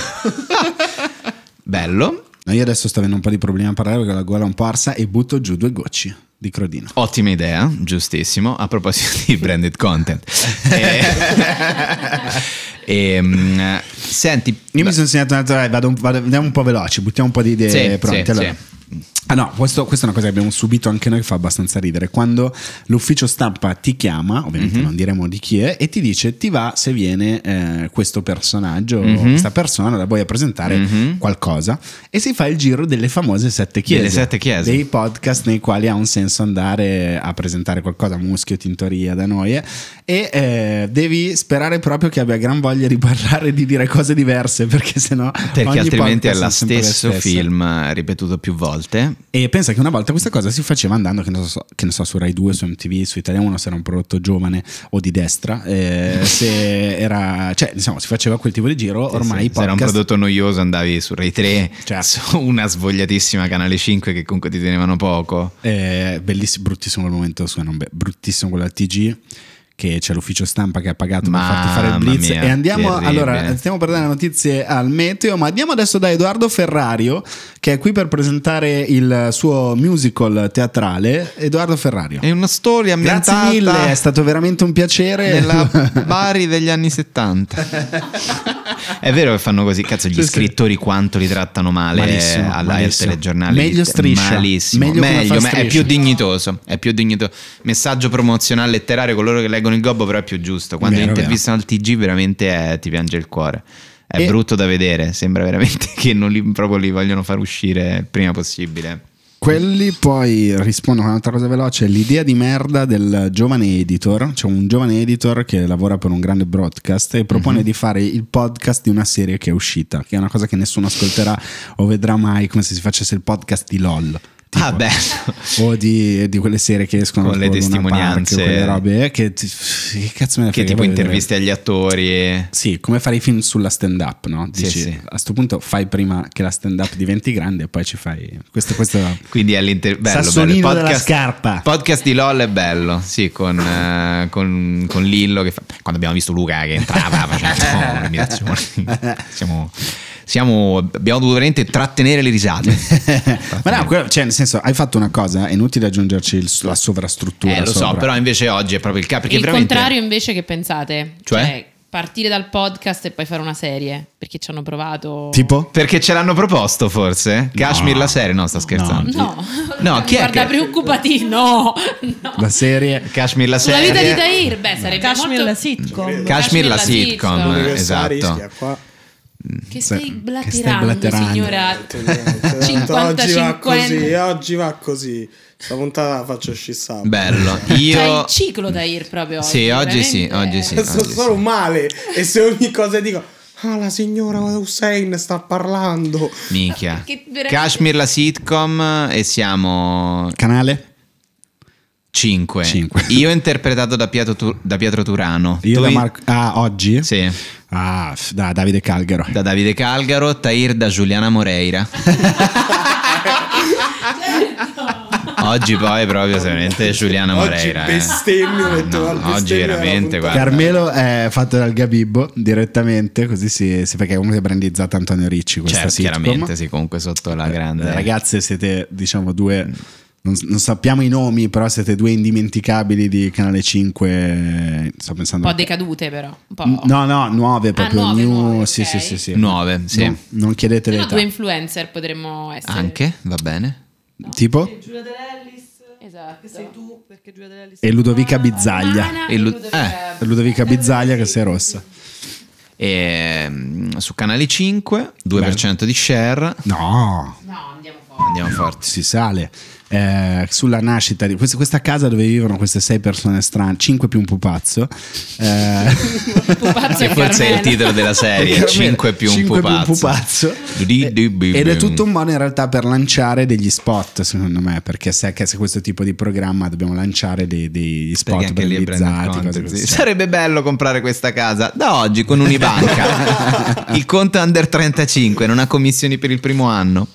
Bello. No, io adesso sto avendo un po' di problemi a parlare perché la gola un po' arsa e butto giù due gocci di Crodino. Ottima idea, giustissimo. A proposito di branded content. e, e, eh, ehm, senti... Io mi sono segnato un'altra, vado, vado, andiamo un po' veloci, buttiamo un po' di idee sì, pronte. Sì, allora. sì. Ah no, questo, questa è una cosa che abbiamo subito anche noi che fa abbastanza ridere. Quando l'ufficio stampa ti chiama, ovviamente mm-hmm. non diremo di chi è, e ti dice ti va se viene eh, questo personaggio, mm-hmm. questa persona da voi a presentare mm-hmm. qualcosa, e si fa il giro delle famose sette chiese, delle sette chiese, dei podcast nei quali ha un senso andare a presentare qualcosa, Muschio, Tintoria, da noi, eh. e eh, devi sperare proprio che abbia gran voglia di parlare, di dire cose diverse, perché sennò... Perché altrimenti è lo stesso film ripetuto più volte volte. E pensa che una volta questa cosa si faceva andando, che non so, che ne so su Rai 2, su MTV, su Italia 1, se era un prodotto giovane o di destra, eh, se era, cioè, insomma, si faceva quel tipo di giro, ormai... Sì, Podcast... Se era un prodotto noioso andavi su Rai 3, certo. su una svogliatissima Canale 5 che comunque ti tenevano poco. Eh, bellissimo, bruttissimo il momento, scusa, non be- bruttissimo quella TG che c'è l'ufficio stampa che ha pagato ma, per farti fare il blitz. Mia, e andiamo, terribile. allora, stiamo per dare notizie al meteo, ma andiamo adesso da Edoardo Ferrario, che è qui per presentare il suo musical teatrale. Edoardo Ferrario. È una storia ambientata... Grazie mille, è stato veramente un piacere. Nella Bari degli anni 70. è vero che fanno così, cazzo, gli sì, scrittori sì. quanto li trattano male eh, al telegiornale. Meglio striscia. Malissimo. Meglio, meglio, meglio è più dignitoso, è più dignitoso. Messaggio promozionale letterario, coloro che leggono con il gobbo però è più giusto. Quando vero, intervistano vero. al TG veramente è, eh, ti piange il cuore. È e... brutto da vedere, sembra veramente che non li, proprio li vogliono far uscire il prima possibile. Quelli poi rispondono con un'altra cosa veloce, l'idea di merda del giovane editor, cioè un giovane editor che lavora per un grande broadcast e propone mm-hmm. di fare il podcast di una serie che è uscita, che è una cosa che nessuno ascolterà o vedrà mai come se si facesse il podcast di LOL. Tipo, ah beh. o di, di, quelle serie che escono con le testimonianze, park, quelle robe eh, che, ti, che cazzo me ne Che tipo interviste vedere. agli attori. E... Sì, come fare i film sulla stand up, no? Dici, sì, sì. a questo punto fai prima che la stand up diventi grande e poi ci fai questo questo Quindi all'interno Sassolino bello, podcast, scarpa. Podcast di LOL è bello, sì, con, uh, con, con Lillo che fa... quando abbiamo visto Luca che entrava facendo oh, un'imitazione. Siamo siamo, abbiamo dovuto veramente trattenere le risate. Ma no, quello, cioè, nel senso, hai fatto una cosa, è inutile aggiungerci il, la sovrastruttura. Eh, lo sopra. so, però invece oggi è proprio il capo. Il veramente... contrario invece che pensate. cioè, cioè partire dal podcast e poi fare una serie perché ci hanno provato tipo? perché ce l'hanno proposto forse? No. la serie? no sta scherzando no, no. no chi è guarda che... preoccupati no, no la serie Kashmir la serie la vita di Tahir beh sarebbe Kashmir molto... la sitcom Kashmir, la sitcom, sitcom. esatto Mm, che stai blaterando, che stai signora 50 oggi va così oggi va così questa puntata la faccio scissare bello io cioè, il ciclo da ir proprio oggi, sì oggi sì oggi eh, sì sono oggi solo sì. male e se ogni cosa dico ah la signora Hussein sta parlando minchia Kashmir la sitcom e siamo canale 5. 5. Io interpretato da Pietro, da Pietro Turano. Io tu da Marco. Ah, oggi? Sì. Ah, da Davide Calgaro. Da Davide Calgaro, Tahir da Giuliana Moreira. Certo. Oggi poi proprio veramente Giuliana Moreira. Eh. Oggi bestemmio, eh. no, Oggi veramente, guarda. Carmelo è fatto dal Gabibbo direttamente, così si, si perché comunque è brandizzata Antonio Ricci questa certo, sitcom. chiaramente, sì, comunque sotto la eh, grande. Ragazze siete diciamo due mm non, non, sappiamo i nomi, però siete due indimenticabili di Canale 5. Sto pensando. Un po' decadute, però. No, no, nuove ah, proprio. Ah, nuove, new, nuove, okay. sì, sì, sì. Nuove, sì. No, non chiedete l'età. Due influencer potremmo essere. Anche, va bene. No. Tipo? Giulia Esatto. sei tu, E Ludovica Bizzaglia. e Lu- Ludovica, eh. Ludovica Bizzaglia, che sei rossa. E, ehm, su canale 5, 2% Beh. di share. No. No, andiamo forti Andiamo forte. Si sale eh, sulla nascita di questa, questa, casa dove vivono queste sei persone strane, 5 più un pupazzo. Eh. pupazzo che forse è il titolo della serie, 5 più un pupazzo. Ed è tutto un modo in realtà per lanciare degli spot, secondo me, perché se, se questo tipo di programma dobbiamo lanciare dei, degli spot realizzati. Sarebbe bello comprare questa casa da oggi con Unibanca. il conto under 35, non ha commissioni per il primo anno.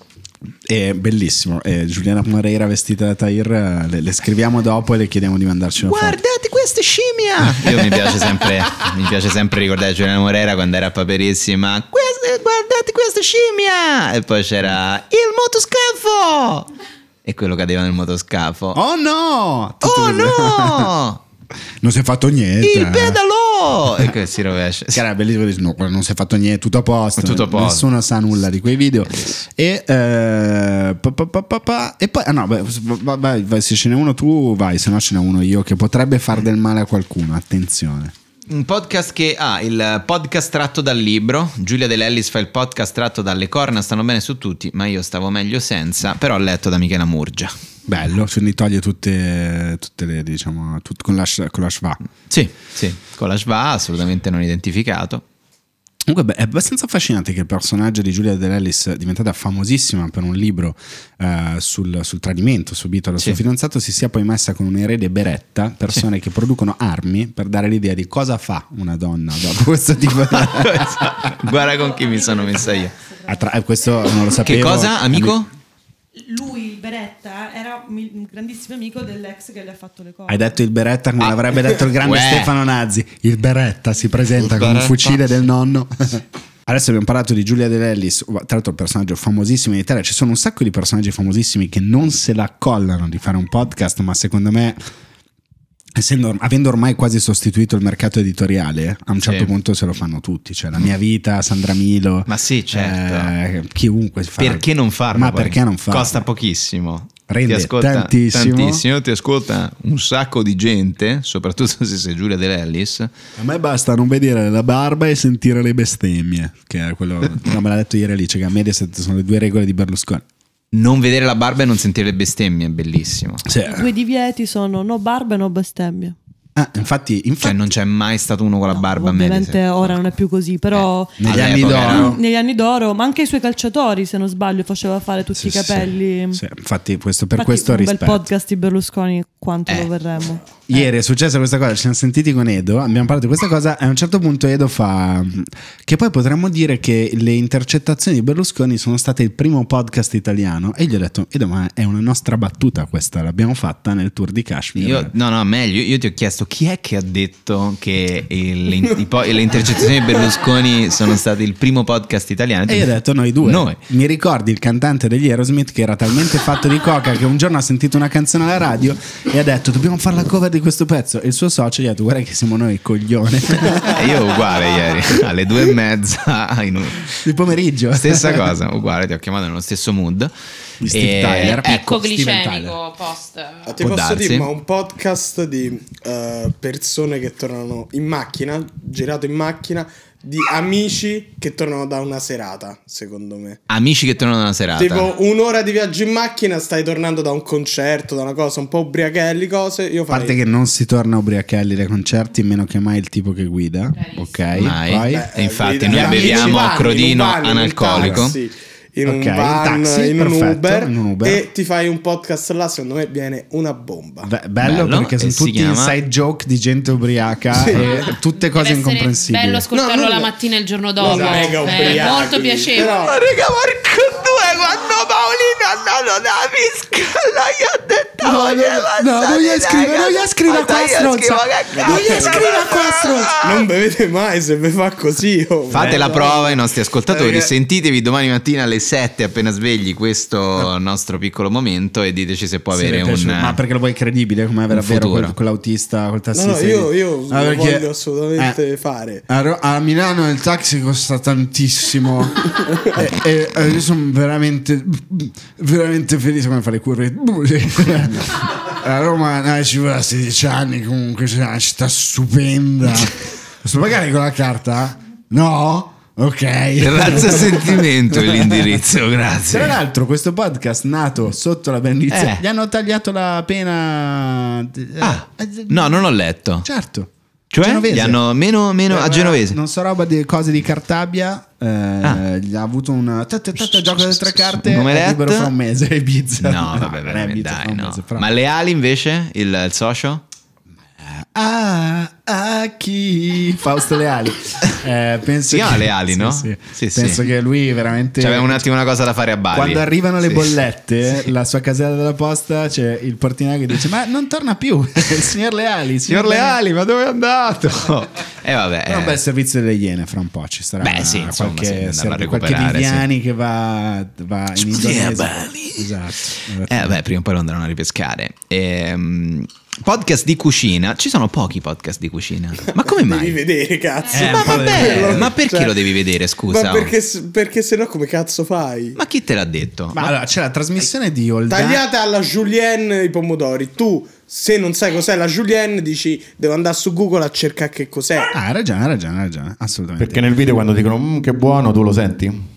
È bellissimo. E eh, Giuliana Moreira vestita da Tahir, eh, le, le, scriviamo dopo e le chiediamo di mandarci una Guardate foto. questa scimmia! Io mi piace sempre, mi piace sempre ricordare Giuliana Moreira quando era Paperissima. Questa, guardate questa scimmia! E poi c'era il motoscafo! E quello cadeva nel motoscafo. Oh no! Tutto oh no! non si è fatto niente. Il eh. pedalone! Oh, e che si rovescia. Sì. Era bellissimo, no, non si è fatto niente, tutto a posto. Tutto a posto. Nessuno sa nulla di quei video. E, eh, pa, pa, pa, e poi, ah no, beh, vai, vai, se ce n'è uno tu vai, se no ce n'è uno io che potrebbe far del male a qualcuno, attenzione. Un podcast che ha ah, il podcast tratto dal libro. Giulia Dell'Ellis fa il podcast tratto dalle corna. Stanno bene su tutti, ma io stavo meglio senza. Però ho letto da Michela Murgia. Bello, sono in Italia tutte, tutte le, diciamo, tut, con, la, con la SVA. Sì, sì, con la SVA assolutamente non identificato. Comunque è abbastanza affascinante che il personaggio di Giulia Dell'Ellis, diventata famosissima per un libro eh, sul, sul, tradimento subito dal sì. suo fidanzato, si sia poi messa con un erede beretta, persone sì. che producono armi per dare l'idea di cosa fa una donna dopo questo tipo di... Guarda con chi mi sono messa io. Attra- eh, questo non lo sapevo. Che cosa, amico? Ami- lui, il Beretta, era un grandissimo amico dell'ex che le ha fatto le cose. Hai detto il Beretta come ah. l'avrebbe detto il grande Stefano Nazzi. Il Beretta si presenta con un fucile del nonno. Adesso abbiamo parlato di Giulia De Lellis, tra l'altro un personaggio famosissimo in Italia, ci sono un sacco di personaggi famosissimi che non se la collano di fare un podcast, ma secondo me Essendo, avendo ormai quasi sostituito il mercato editoriale, eh, a un certo sì. punto se lo fanno tutti, cioè la mia vita, Sandra Milo, ma sì, certo. eh, chiunque fa. Perché non farlo? Ma poi? perché non farlo? Costa pochissimo. Rende ti ascolta tantissimo. tantissimo. ti ascolta un sacco di gente, soprattutto se sei Giulia Dell'Ellis. A me basta non vedere la barba e sentire le bestemmie, che è quello, no, me l'ha detto ieri Alice, che a me sono le due regole di Berlusconi non vedere la barba e non sentire le bestemmie è bellissimo. Sì. I due divieti sono no barba e no bestemmie. Ah, infatti, infatti... Cioè, non c'è mai stato uno con la no, barba ovviamente a me. ora non è più così, però eh, negli, anni d'oro. Mm, negli anni d'oro, ma anche i suoi calciatori, se non sbaglio, faceva fare tutti sì, i capelli. Sì, sì. infatti questo, per infatti, questo un rispetto. Un bel podcast di Berlusconi, quanto eh. lo verremo. Eh. ieri è successa questa cosa, ci siamo sentiti con Edo, abbiamo parlato di questa cosa a un certo punto Edo fa che poi potremmo dire che le intercettazioni di Berlusconi sono state il primo podcast italiano e gli ho detto Edo ma è una nostra battuta questa, l'abbiamo fatta nel tour di Kashmir. Io, no, no, meglio, io ti ho chiesto chi è che ha detto che le, i, po- le intercettazioni di Berlusconi sono state il primo podcast italiano. E io ho detto noi due. Noi. Mi ricordi il cantante degli Aerosmith che era talmente fatto di coca che un giorno ha sentito una canzone alla radio e ha detto dobbiamo fare la cover di questo pezzo e il suo socio gli ha detto guarda che siamo noi coglione. Eh, io uguale ieri, alle due e mezza un... di pomeriggio. Stessa cosa, uguale, ti ho chiamato nello stesso mood. Di Steve e... Tyler. ecco, glicemico post. Ah, ti Può posso darsi. dire, ma un podcast di uh, persone che tornano in macchina, girato in macchina di amici che tornano da una serata, secondo me. Amici che tornano da una serata. Tipo un'ora di viaggio in macchina, stai tornando da un concerto, da una cosa, un po' ubriachelli, cose. Io farei... A parte che non si torna ubriachelli dai concerti, meno che mai il tipo che guida, ok? Mai. Poi... Beh, e eh, infatti guida. noi beviamo crodino in bar, analcolico. Sì in okay, un van, un taxi, in, un Uber, in, un Uber, e ti fai un podcast là, secondo me viene una bomba. Be bello, bello, perché sono tutti chiama... inside joke di gente ubriaca sì. e tutte cose Deve incomprensibili. Bello ascoltarlo no, la mattina e il giorno dopo. Esatto. Mega eh, ubriachi, molto piacevole. Però... Ma raga, Marco quando Paolino è andato da Piscalla gli ha detto no, no, no, non gli scrive non gli scrive qua stronza non gli scrive qua stronza non bevete mai se vi fa così oh. fate la prova ai nostri ascoltatori Perché... sentitevi domani mattina alle 7 appena svegli questo nostro piccolo momento e diteci se può avere un eh, ma perché lo vuoi credibile come avere davvero quel, quell'autista quel tassista no, no io, io ah, lo voglio assolutamente eh, fare a, Milano il taxi costa tantissimo e, e, io sono veramente veramente, veramente felice come fare curve. a Roma no, ci vorrà 16 anni, comunque c'è una città stupenda. Posso pagare con la carta? No? Ok. Grazie a sentimento è l'indirizzo, grazie. Tra l'altro, questo podcast nato sotto la bendizia, eh. gli hanno tagliato la pena. Eh, ah, eh, no, non ho letto. Certo. Cioè, Genovese. gli hanno meno, meno eh, a genovese. Non so roba di cose di Cartabia. Eh, ah. Gli ha avuto un gioco delle tre carte. Come è libero fra un mese. Ibiza. No, vabbè, vabbè Ibiza dai, no. Mese, Ma ali invece, il, il socio? Ah, ah, chi? Fausto Leali. Eh, sì, che, le ali, no? Sì. sì penso che lui veramente. C'aveva un attimo una cosa da fare a Bali. Quando arrivano le bollette, la sua casella della posta c'è il portinaio che dice: Ma non torna più, signor Leali. Signor, signor Leali, ma dove è andato? E eh, vabbè. Però un bel eh. servizio delle Iene, fra un po' ci sarà. Beh, sì, insomma, qualche, sì, serve, qualche Viviani che va, va in eh, Indonesia. Bali. Esatto. Eh, esatto. vabbè, prima o poi lo andranno a ripescare. Ehm podcast di cucina, ci sono pochi podcast di cucina. Ma come mai? devi vedere, cazzo. Eh, ma vabbè, bello. ma perché cioè, lo devi vedere, scusa? Ma perché, perché sennò come cazzo fai? Ma chi te l'ha detto? Ma, ma allora, c'è la trasmissione di Olda. Tagliata alla Julienne i pomodori. Tu se non sai cos'è la Julienne, dici devo andare su Google a cercare che cos'è. Ah, hai ragione, hai ragione, hai ragione, assolutamente. Perché nel video quando dicono mm, che buono, tu lo senti?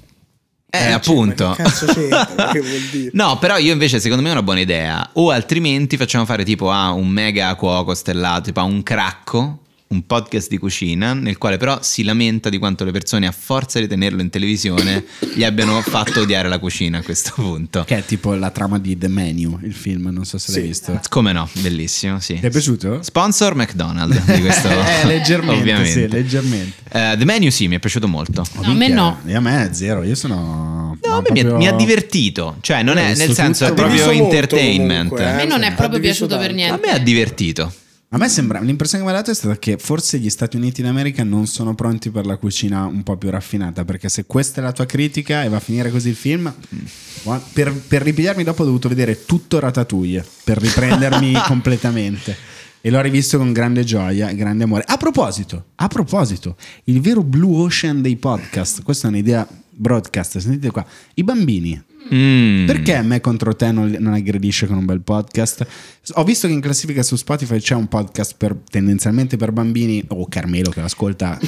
Eh, eh appunto. Cazzo che vuol dire? No, però io invece secondo me è una buona idea. O altrimenti facciamo fare tipo a ah, un mega cuoco stellato, tipo a ah, un cracco un podcast di cucina nel quale però si lamenta di quanto le persone a forza di tenerlo in televisione gli abbiano fatto odiare la cucina a questo punto. Che è tipo la trama di The Menu, il film, non so se sì. l'hai visto. Come no, bellissimo, sì. Ti è piaciuto? Sponsor McDonald's di questo. eh, leggermente, ovviamente. Sì, leggermente. Uh, The Menu sì, mi è piaciuto molto. No, a me no. E a me zero, io sono... No, a me proprio... mi ha divertito, cioè non è, eh, nel senso è proprio entertainment. comunque, eh? A me non è proprio piaciuto per niente. A me ha divertito. A me sembra, l'impressione che mi ha dato è stata che forse gli Stati Uniti d'America non sono pronti per la cucina un po' più raffinata, perché se questa è la tua critica e va a finire così il film, mm, per, per ripigliarmi dopo ho dovuto vedere tutto Ratatouille, per riprendermi completamente. E l'ho rivisto con grande gioia e grande amore. A proposito, a proposito, il vero Blue Ocean dei podcast, questa è un'idea broadcast, sentite qua, i bambini Mm. Perché me contro te non, non, aggredisce con un bel podcast? Ho visto che in classifica su Spotify c'è un podcast per, tendenzialmente per bambini, o oh, Carmelo che l'ascolta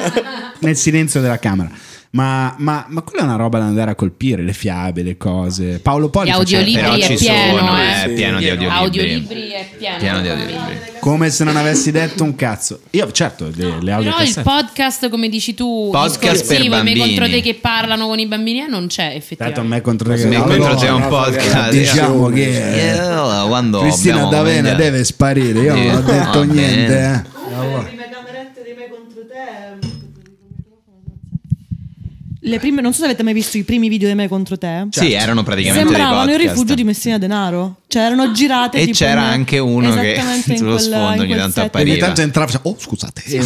nel silenzio della camera. Ma, ma, ma, quella è una roba da andare a colpire, le fiabe, le cose. Paolo Poli... Gli audiolibri è pieno, sono, eh. è eh, pieno di audiolibri. Audiolibri è pieno. pieno di audiolibri. Come se non avessi detto un cazzo. Io, certo, le, le audio Però il podcast, come dici tu, podcast per bambini. me contro te che parlano con i bambini, eh, non c'è effettivamente. Tanto a me contro te che parlano. con i bambini. un podcast. Diciamo che... Eh, quando Cristina D'Avena deve sparire, io non ho detto ah, niente. Eh. le prime, non so se avete mai visto i primi video di me contro te. Certo. Sì, erano praticamente Sembravano il rifugio di Messina Denaro. Cioè, erano ah. girate. E c'era in... anche uno che sullo sfondo ogni tanto set. appariva. Ogni tanto entrava. Oh, scusate. Sì,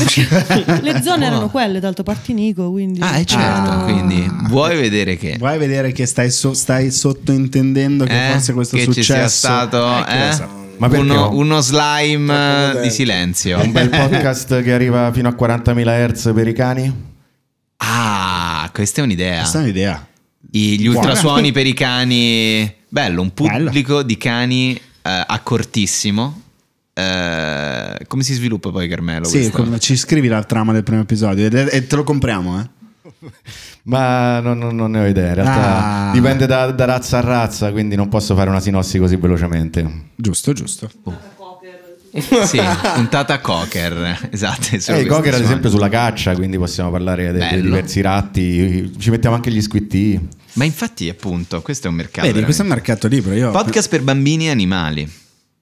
le zone oh. erano quelle, tanto Nico. Quindi... Ah, è certo. Ah. Quindi vuoi vedere che. Vuoi vedere che stai, so, stai sottointendendo che eh? forse questo che successo sia stato. Eh, eh? So. Uno, uno, slime di silenzio. Un bel podcast che arriva fino a 40.000 Hz per i cani. Ah, questa è un'idea. Questa è un'idea. I, gli Buona. ultrasuoni per i cani. Bello, un pubblico Bello. di cani eh, accortissimo. Eh, come si sviluppa poi Carmelo? Sì, come, ci scrivi la trama del primo episodio e te lo compriamo, eh? Ma no, no, non ne ho idea, in realtà ah. dipende da, da, razza a razza, quindi non posso fare una sinossi così velocemente. Giusto, giusto. Oh sì, puntata a Cocker, esatto. Eh, Cocker ad esempio sulla caccia, quindi possiamo parlare di diversi ratti, ci mettiamo anche gli squitti. Ma infatti appunto, questo è un mercato. Vedi, questo è un mercato libero. Io... Podcast per bambini e animali.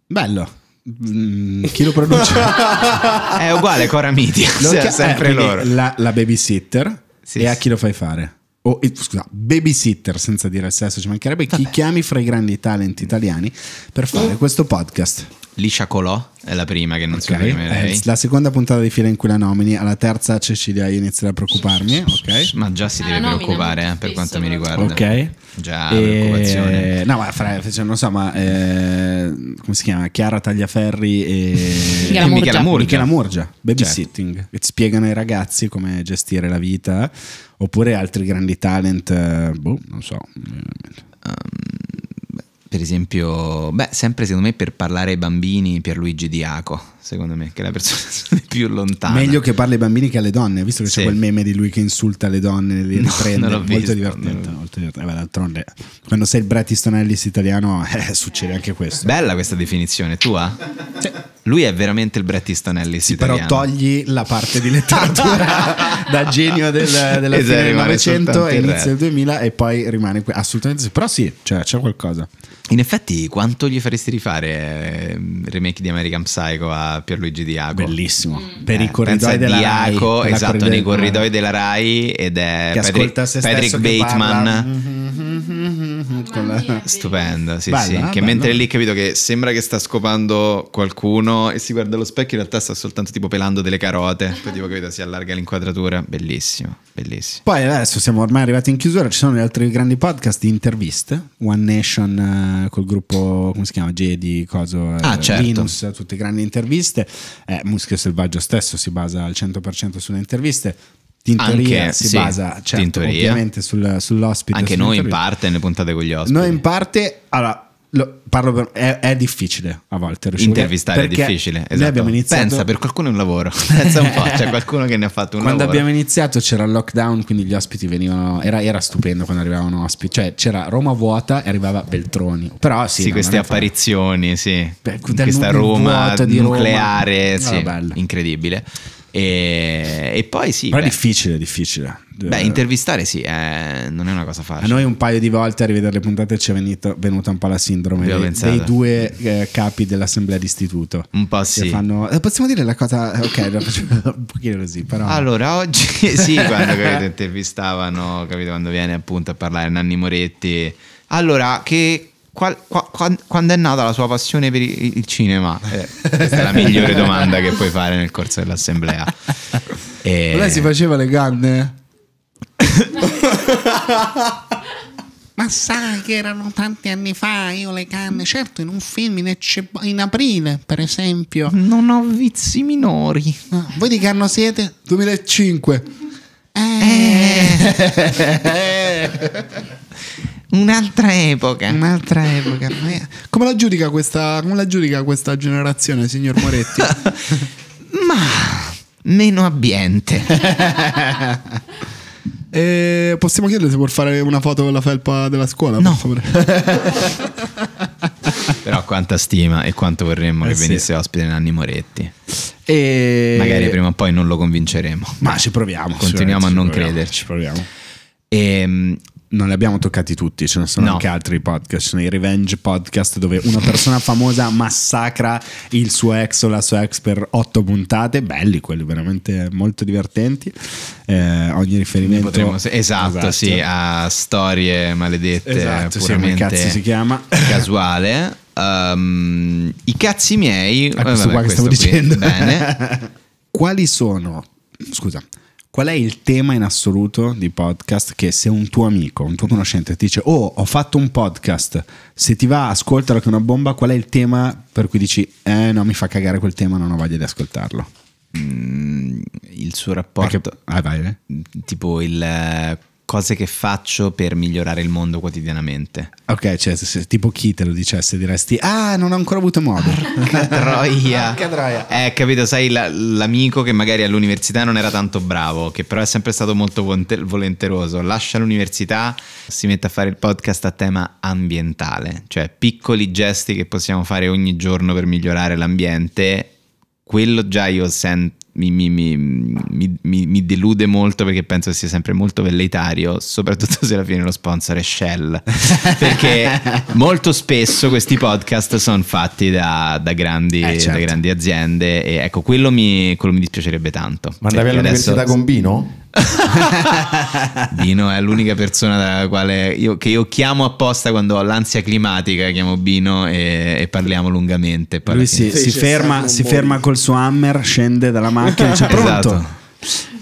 Bello. Mm, chi lo produce? è uguale Cora Media, lo cioè, eh, sempre eh, loro. La, la babysitter sì, e a chi lo fai fare? o eh, scusa, babysitter senza dire il sesso, ci mancherebbe Vabbè. chi chiami fra i grandi talent italiani per fare mm. questo podcast. Licia Colò è la prima che non okay. Eh, la seconda puntata di fila in cui la nomini, alla terza Cecilia io inizierò a preoccuparmi, ok? Ma già si deve ah, preoccupare eh, per quanto mi riguarda. Ok. Già e... Eh, preoccupazione. No, ma fra, cioè, non so, ma eh, come si chiama? Chiara Tagliaferri e Michela Murgia, Michela Murgia. Michela Murgia certo. babysitting, certo. che ti spiegano ai ragazzi come gestire la vita, oppure altri grandi talent, eh, boh, non so. Um, per esempio, beh, sempre secondo me per parlare ai bambini, Pierluigi Diaco, secondo me, che è la persona più lontana. Meglio che parli ai bambini che alle donne, visto che sì. c'è quel meme di lui che insulta le donne, le no, riprende, molto, visto, divertente, molto divertente. Eh, d'altronde, quando sei il Bret Ellis italiano, eh, succede anche questo. Bella questa definizione, tua? Sì. Lui è veramente il Bret Ellis sì, italiano. Però togli la parte di letteratura da genio del, della e esatto, fine del Novecento e inizio del 2000 e poi rimane qui. Assolutamente sì, però sì, cioè, c'è qualcosa. In effetti, quanto gli faresti rifare il ehm, remake di American Psycho a Pierluigi Diaco? Bellissimo. Mm. Per eh, i corridoi della Diaco, Rai. Esatto, nei corridoi della Rai ed è che Patrick, Patrick Bateman. Mm-hmm. Mhm, con la... stupenda, sì, bella, sì. Bella, eh, che bella. mentre lì capito che sembra che sta scopando qualcuno e si guarda allo specchio, in realtà sta soltanto tipo pelando delle carote, poi tipo capito si allarga l'inquadratura, bellissimo, bellissimo. Poi adesso siamo ormai arrivati in chiusura, ci sono gli altri grandi podcast di interviste, One Nation eh, col gruppo, come si chiama, Jedi, Coso, eh, ah, certo. Linus, tutte grandi interviste, eh, Muschio Selvaggio stesso si basa al 100% sulle interviste, Tintoria anche, si sì, basa certo, ovviamente sul, sull'ospite. Anche noi in parte ne puntate con gli ospiti. Noi in parte, allora, lo, parlo per, è, è, difficile a volte intervistare è difficile esatto. noi abbiamo iniziato... pensa per qualcuno è un lavoro pensa un po' c'è qualcuno che ne ha fatto un quando lavoro. abbiamo iniziato c'era il lockdown quindi gli ospiti venivano era, era stupendo quando arrivavano ospiti cioè c'era Roma vuota e arrivava Beltroni però sì, sì no, queste apparizioni sì. Beh, questa Roma nucleare Roma. Ah, sì, incredibile e, e poi sì. Però è difficile, è difficile. Beh, eh. intervistare sì, eh, non è una cosa facile. A noi un paio di volte a rivedere le puntate ci è venito, venuta un po' la sindrome dei, dei, due eh, capi dell'assemblea d'istituto. Un po' sì. Fanno, eh, possiamo dire la cosa, eh, ok, la facciamo un pochino così, però... Allora, oggi sì, quando capito, intervistavano, capito, quando viene appunto a parlare Nanni Moretti. Allora, che Qual, qua, quando, quando è nata la sua passione per il cinema? Eh, questa è la migliore domanda che puoi fare nel corso dell'assemblea. E... Lei eh. si faceva le canne? Ma sai che erano tanti anni fa io le canne, certo in un film in, Ecce, in aprile per esempio. Non ho vizi minori. Ah, voi di che anno siete? 2005. Eh. eh. Un'altra epoca. Un'altra epoca. Come la giudica questa, come la giudica questa generazione, signor Moretti? Ma meno ambiente. eh, possiamo chiedere se vuol fare una foto con la felpa della scuola? No. Però quanta stima e quanto vorremmo eh che venisse ospite Nanni Moretti. E... Magari prima o poi non lo convinceremo. Ma ci proviamo. Continuiamo a non crederci. Ci proviamo. E, ehm, non li abbiamo toccati tutti, ce ne sono no. anche altri podcast, ci sono i revenge podcast dove una persona famosa massacra il suo ex o la sua ex per otto puntate, belli quelli veramente molto divertenti, eh, ogni riferimento... Potremmo, esatto, esatto, sì, a storie maledette, esatto, puramente sì, si chiama. casuale. Um, I cazzi miei... Ah, eh, questo vabbè, qua che questo stavo qui. dicendo. Bene. Quali sono... Scusa Qual è il tema in assoluto di podcast che se un tuo amico, un tuo conoscente ti dice oh ho fatto un podcast, se ti va ascoltalo che è una bomba, qual è il tema per cui dici eh no mi fa cagare quel tema, non ho voglia di ascoltarlo? Mm, il suo rapporto... Perché, ah, vai, eh? Tipo il cose che faccio per migliorare il mondo quotidianamente. Ok, cioè se, tipo chi te lo dicesse diresti "Ah, non ho ancora avuto modo". Troia. troia. Eh, capito, sai la, l'amico che magari all'università non era tanto bravo, che però è sempre stato molto volenteroso, lascia l'università, si mette a fare il podcast a tema ambientale, cioè piccoli gesti che possiamo fare ogni giorno per migliorare l'ambiente. Quello già io sento mi, mi, mi, mi, delude molto perché penso sia sempre molto velleitario, soprattutto se alla fine lo sponsor è Shell, perché molto spesso questi podcast sono fatti da, da, grandi, eh, certo. da grandi, aziende e ecco, quello mi, quello dispiacerebbe tanto. Ma andavi cioè, all'università adesso... Gombino? Bino è l'unica persona io, che io chiamo apposta quando ho l'ansia climatica, chiamo Bino e, e parliamo lungamente. Lui si, si, ferma, si ferma, col suo hammer, scende dalla macchina e dice esatto. pronto.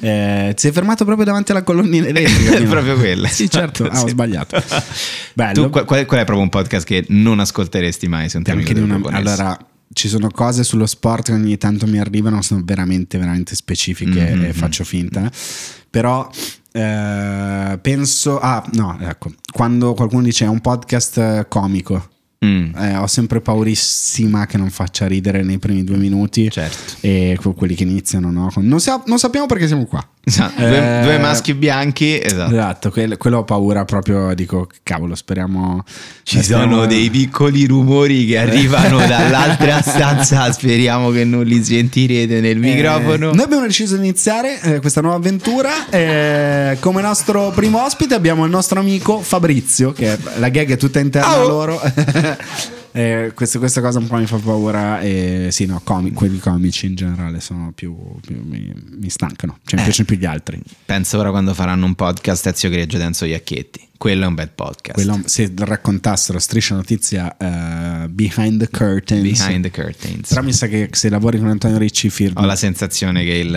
Eh, si è fermato proprio davanti alla colonnina elettrica. È proprio quella. Sì, certo. Ah, ho sbagliato. Bello. Tu, qual, qual, è proprio un podcast che non ascolteresti mai? Se un Anche di una, allora, ci sono cose sullo sport che ogni tanto mi arrivano, sono veramente, veramente specifiche mm-hmm. e mm-hmm. faccio finta. Però eh, penso... Ah, no, ecco. Quando qualcuno dice è un podcast eh, comico, Mm. Eh, ho sempre paurissima che non faccia ridere nei primi due minuti. Certo. E quelli che iniziano, no? non, sa- non sappiamo perché siamo qua. Esatto, due, eh, due, maschi bianchi, esatto. esatto quello, quello, ho paura proprio, dico, cavolo, speriamo... Ci speriamo... sono dei piccoli rumori che arrivano dall'altra stanza, speriamo che non li sentirete nel eh, microfono. Eh, noi abbiamo deciso di iniziare eh, questa nuova avventura. Eh, come nostro primo ospite abbiamo il nostro amico Fabrizio, che la gag è tutta interna oh. loro. Eh, questo, questa cosa un po' mi fa paura. E sì, no, comi, quelli comici in generale sono più. più mi, mi, stancano. Cioè, mi eh, piacciono più gli altri. Penso ora quando faranno un podcast Ezio Greggio Denso Enzo Iacchetti. Quello è un bel podcast. Quello, se raccontassero striscia notizia uh, Behind the Curtains. Behind the Curtains. Però mi sa che se lavori con Antonio Ricci firma. Ho la sensazione che il,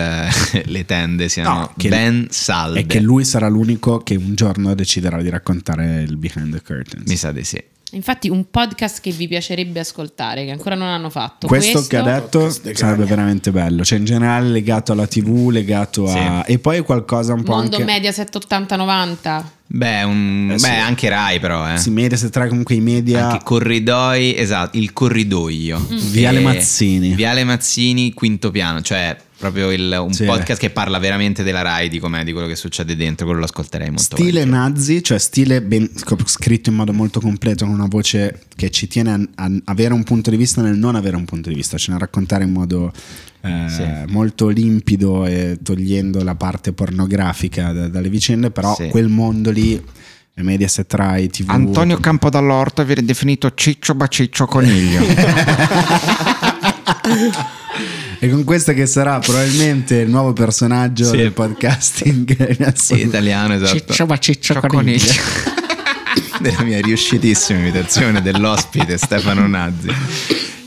le tende siano no, ben salde. E che lui sarà l'unico che un giorno deciderà di raccontare il Behind the Curtains. Mi sa di sì. Infatti, un podcast che vi piacerebbe ascoltare, che ancora non hanno fatto. Questo, questo che ha detto sarebbe veramente bello. Cioè, in generale, legato alla TV, legato sì. a. E poi qualcosa un po'. Mondo anche... media 780-90. Beh, un... eh, sì. anche Rai, però. Eh. Sì, media, 73, tra comunque i media. Anche corridoi, esatto, il corridoio. Mm. Viale eh, Mazzini. Viale Mazzini, quinto piano, cioè proprio il, un sì. podcast che parla veramente della Rai, di com'è, di quello che succede dentro, quello lo ascolterei molto. Stile volentieri. nazi, cioè stile ben, scritto in modo molto completo, con una voce che ci tiene a, a, avere un punto di vista nel non avere un punto di vista, cioè nel raccontare in modo eh, sì. molto limpido e togliendo la parte pornografica da, dalle vicende, però sì. quel mondo lì... Mediaset Rai TV Antonio Campo dall'Orto viene definito Ciccio Baciccio Coniglio E con questo che sarà probabilmente il nuovo personaggio sì. del podcasting sì, italiano, esatto. Ciccio ma ciccio coniglia. Della mia riuscitissima imitazione dell'ospite Stefano Nazzi.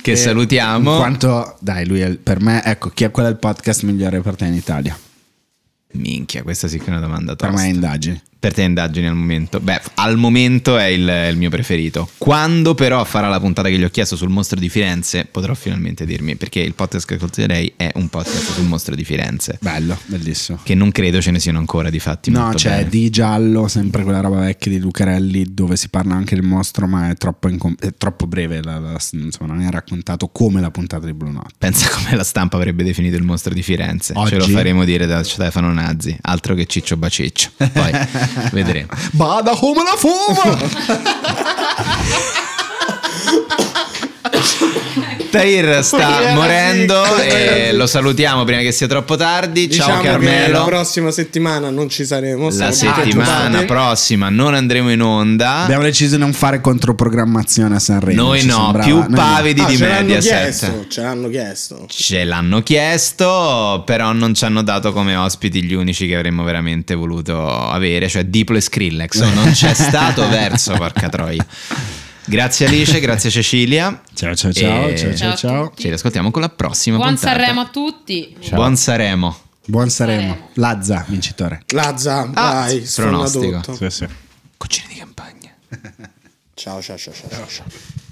Che e salutiamo. In quanto, dai, lui è, per me, ecco, chi è quello del podcast migliore per te in Italia? Minchia, questa sì che è una domanda tosta. Per me è indagine per te indagini al momento? Beh, al momento è il, è il, mio preferito. Quando però farà la puntata che gli ho chiesto sul mostro di Firenze, potrò finalmente dirmi, perché il podcast che ascolterei è un podcast sul mostro di Firenze. Bello, bellissimo. Che non credo ce ne siano ancora di fatti. No, c'è cioè, di giallo, sempre quella roba vecchia di Lucarelli, dove si parla anche del mostro, ma è troppo, incom- è troppo breve, la, la, insomma, non è raccontato come la puntata di Blue Note. Pensa come la stampa avrebbe definito il mostro di Firenze. Oggi? Ce lo faremo dire da Stefano Nazzi, altro che Ciccio Baciccio. Poi... Vedremo. Bada Roma na fuma! Tahir sta morendo e lo salutiamo prima che sia troppo tardi. Ciao diciamo Carmelo. La prossima settimana non ci saremo. La settimana prossima non andremo in onda. Abbiamo deciso di non fare controprogrammazione a Sanremo. Noi no, sembrava, più pavidi ah, di ce media. Chiesto, ce l'hanno chiesto. Ce l'hanno chiesto, però non ci hanno dato come ospiti gli unici che avremmo veramente voluto avere, cioè Diplo e Skrillex. Non c'è stato verso, porca troia. Grazie Alice, grazie Cecilia. Ciao ciao ciao, ciao, ciao, ciao. Ci riascoltiamo con la prossima Buon puntata. Sanremo a tutti. Ciao. Buon Sanremo. Buon Sanremo. Lazza, vincitore. Lazza, ah, vai. Pronostico. Sì, sì. Cucine di campagna. ciao ciao ciao ciao. ciao. ciao.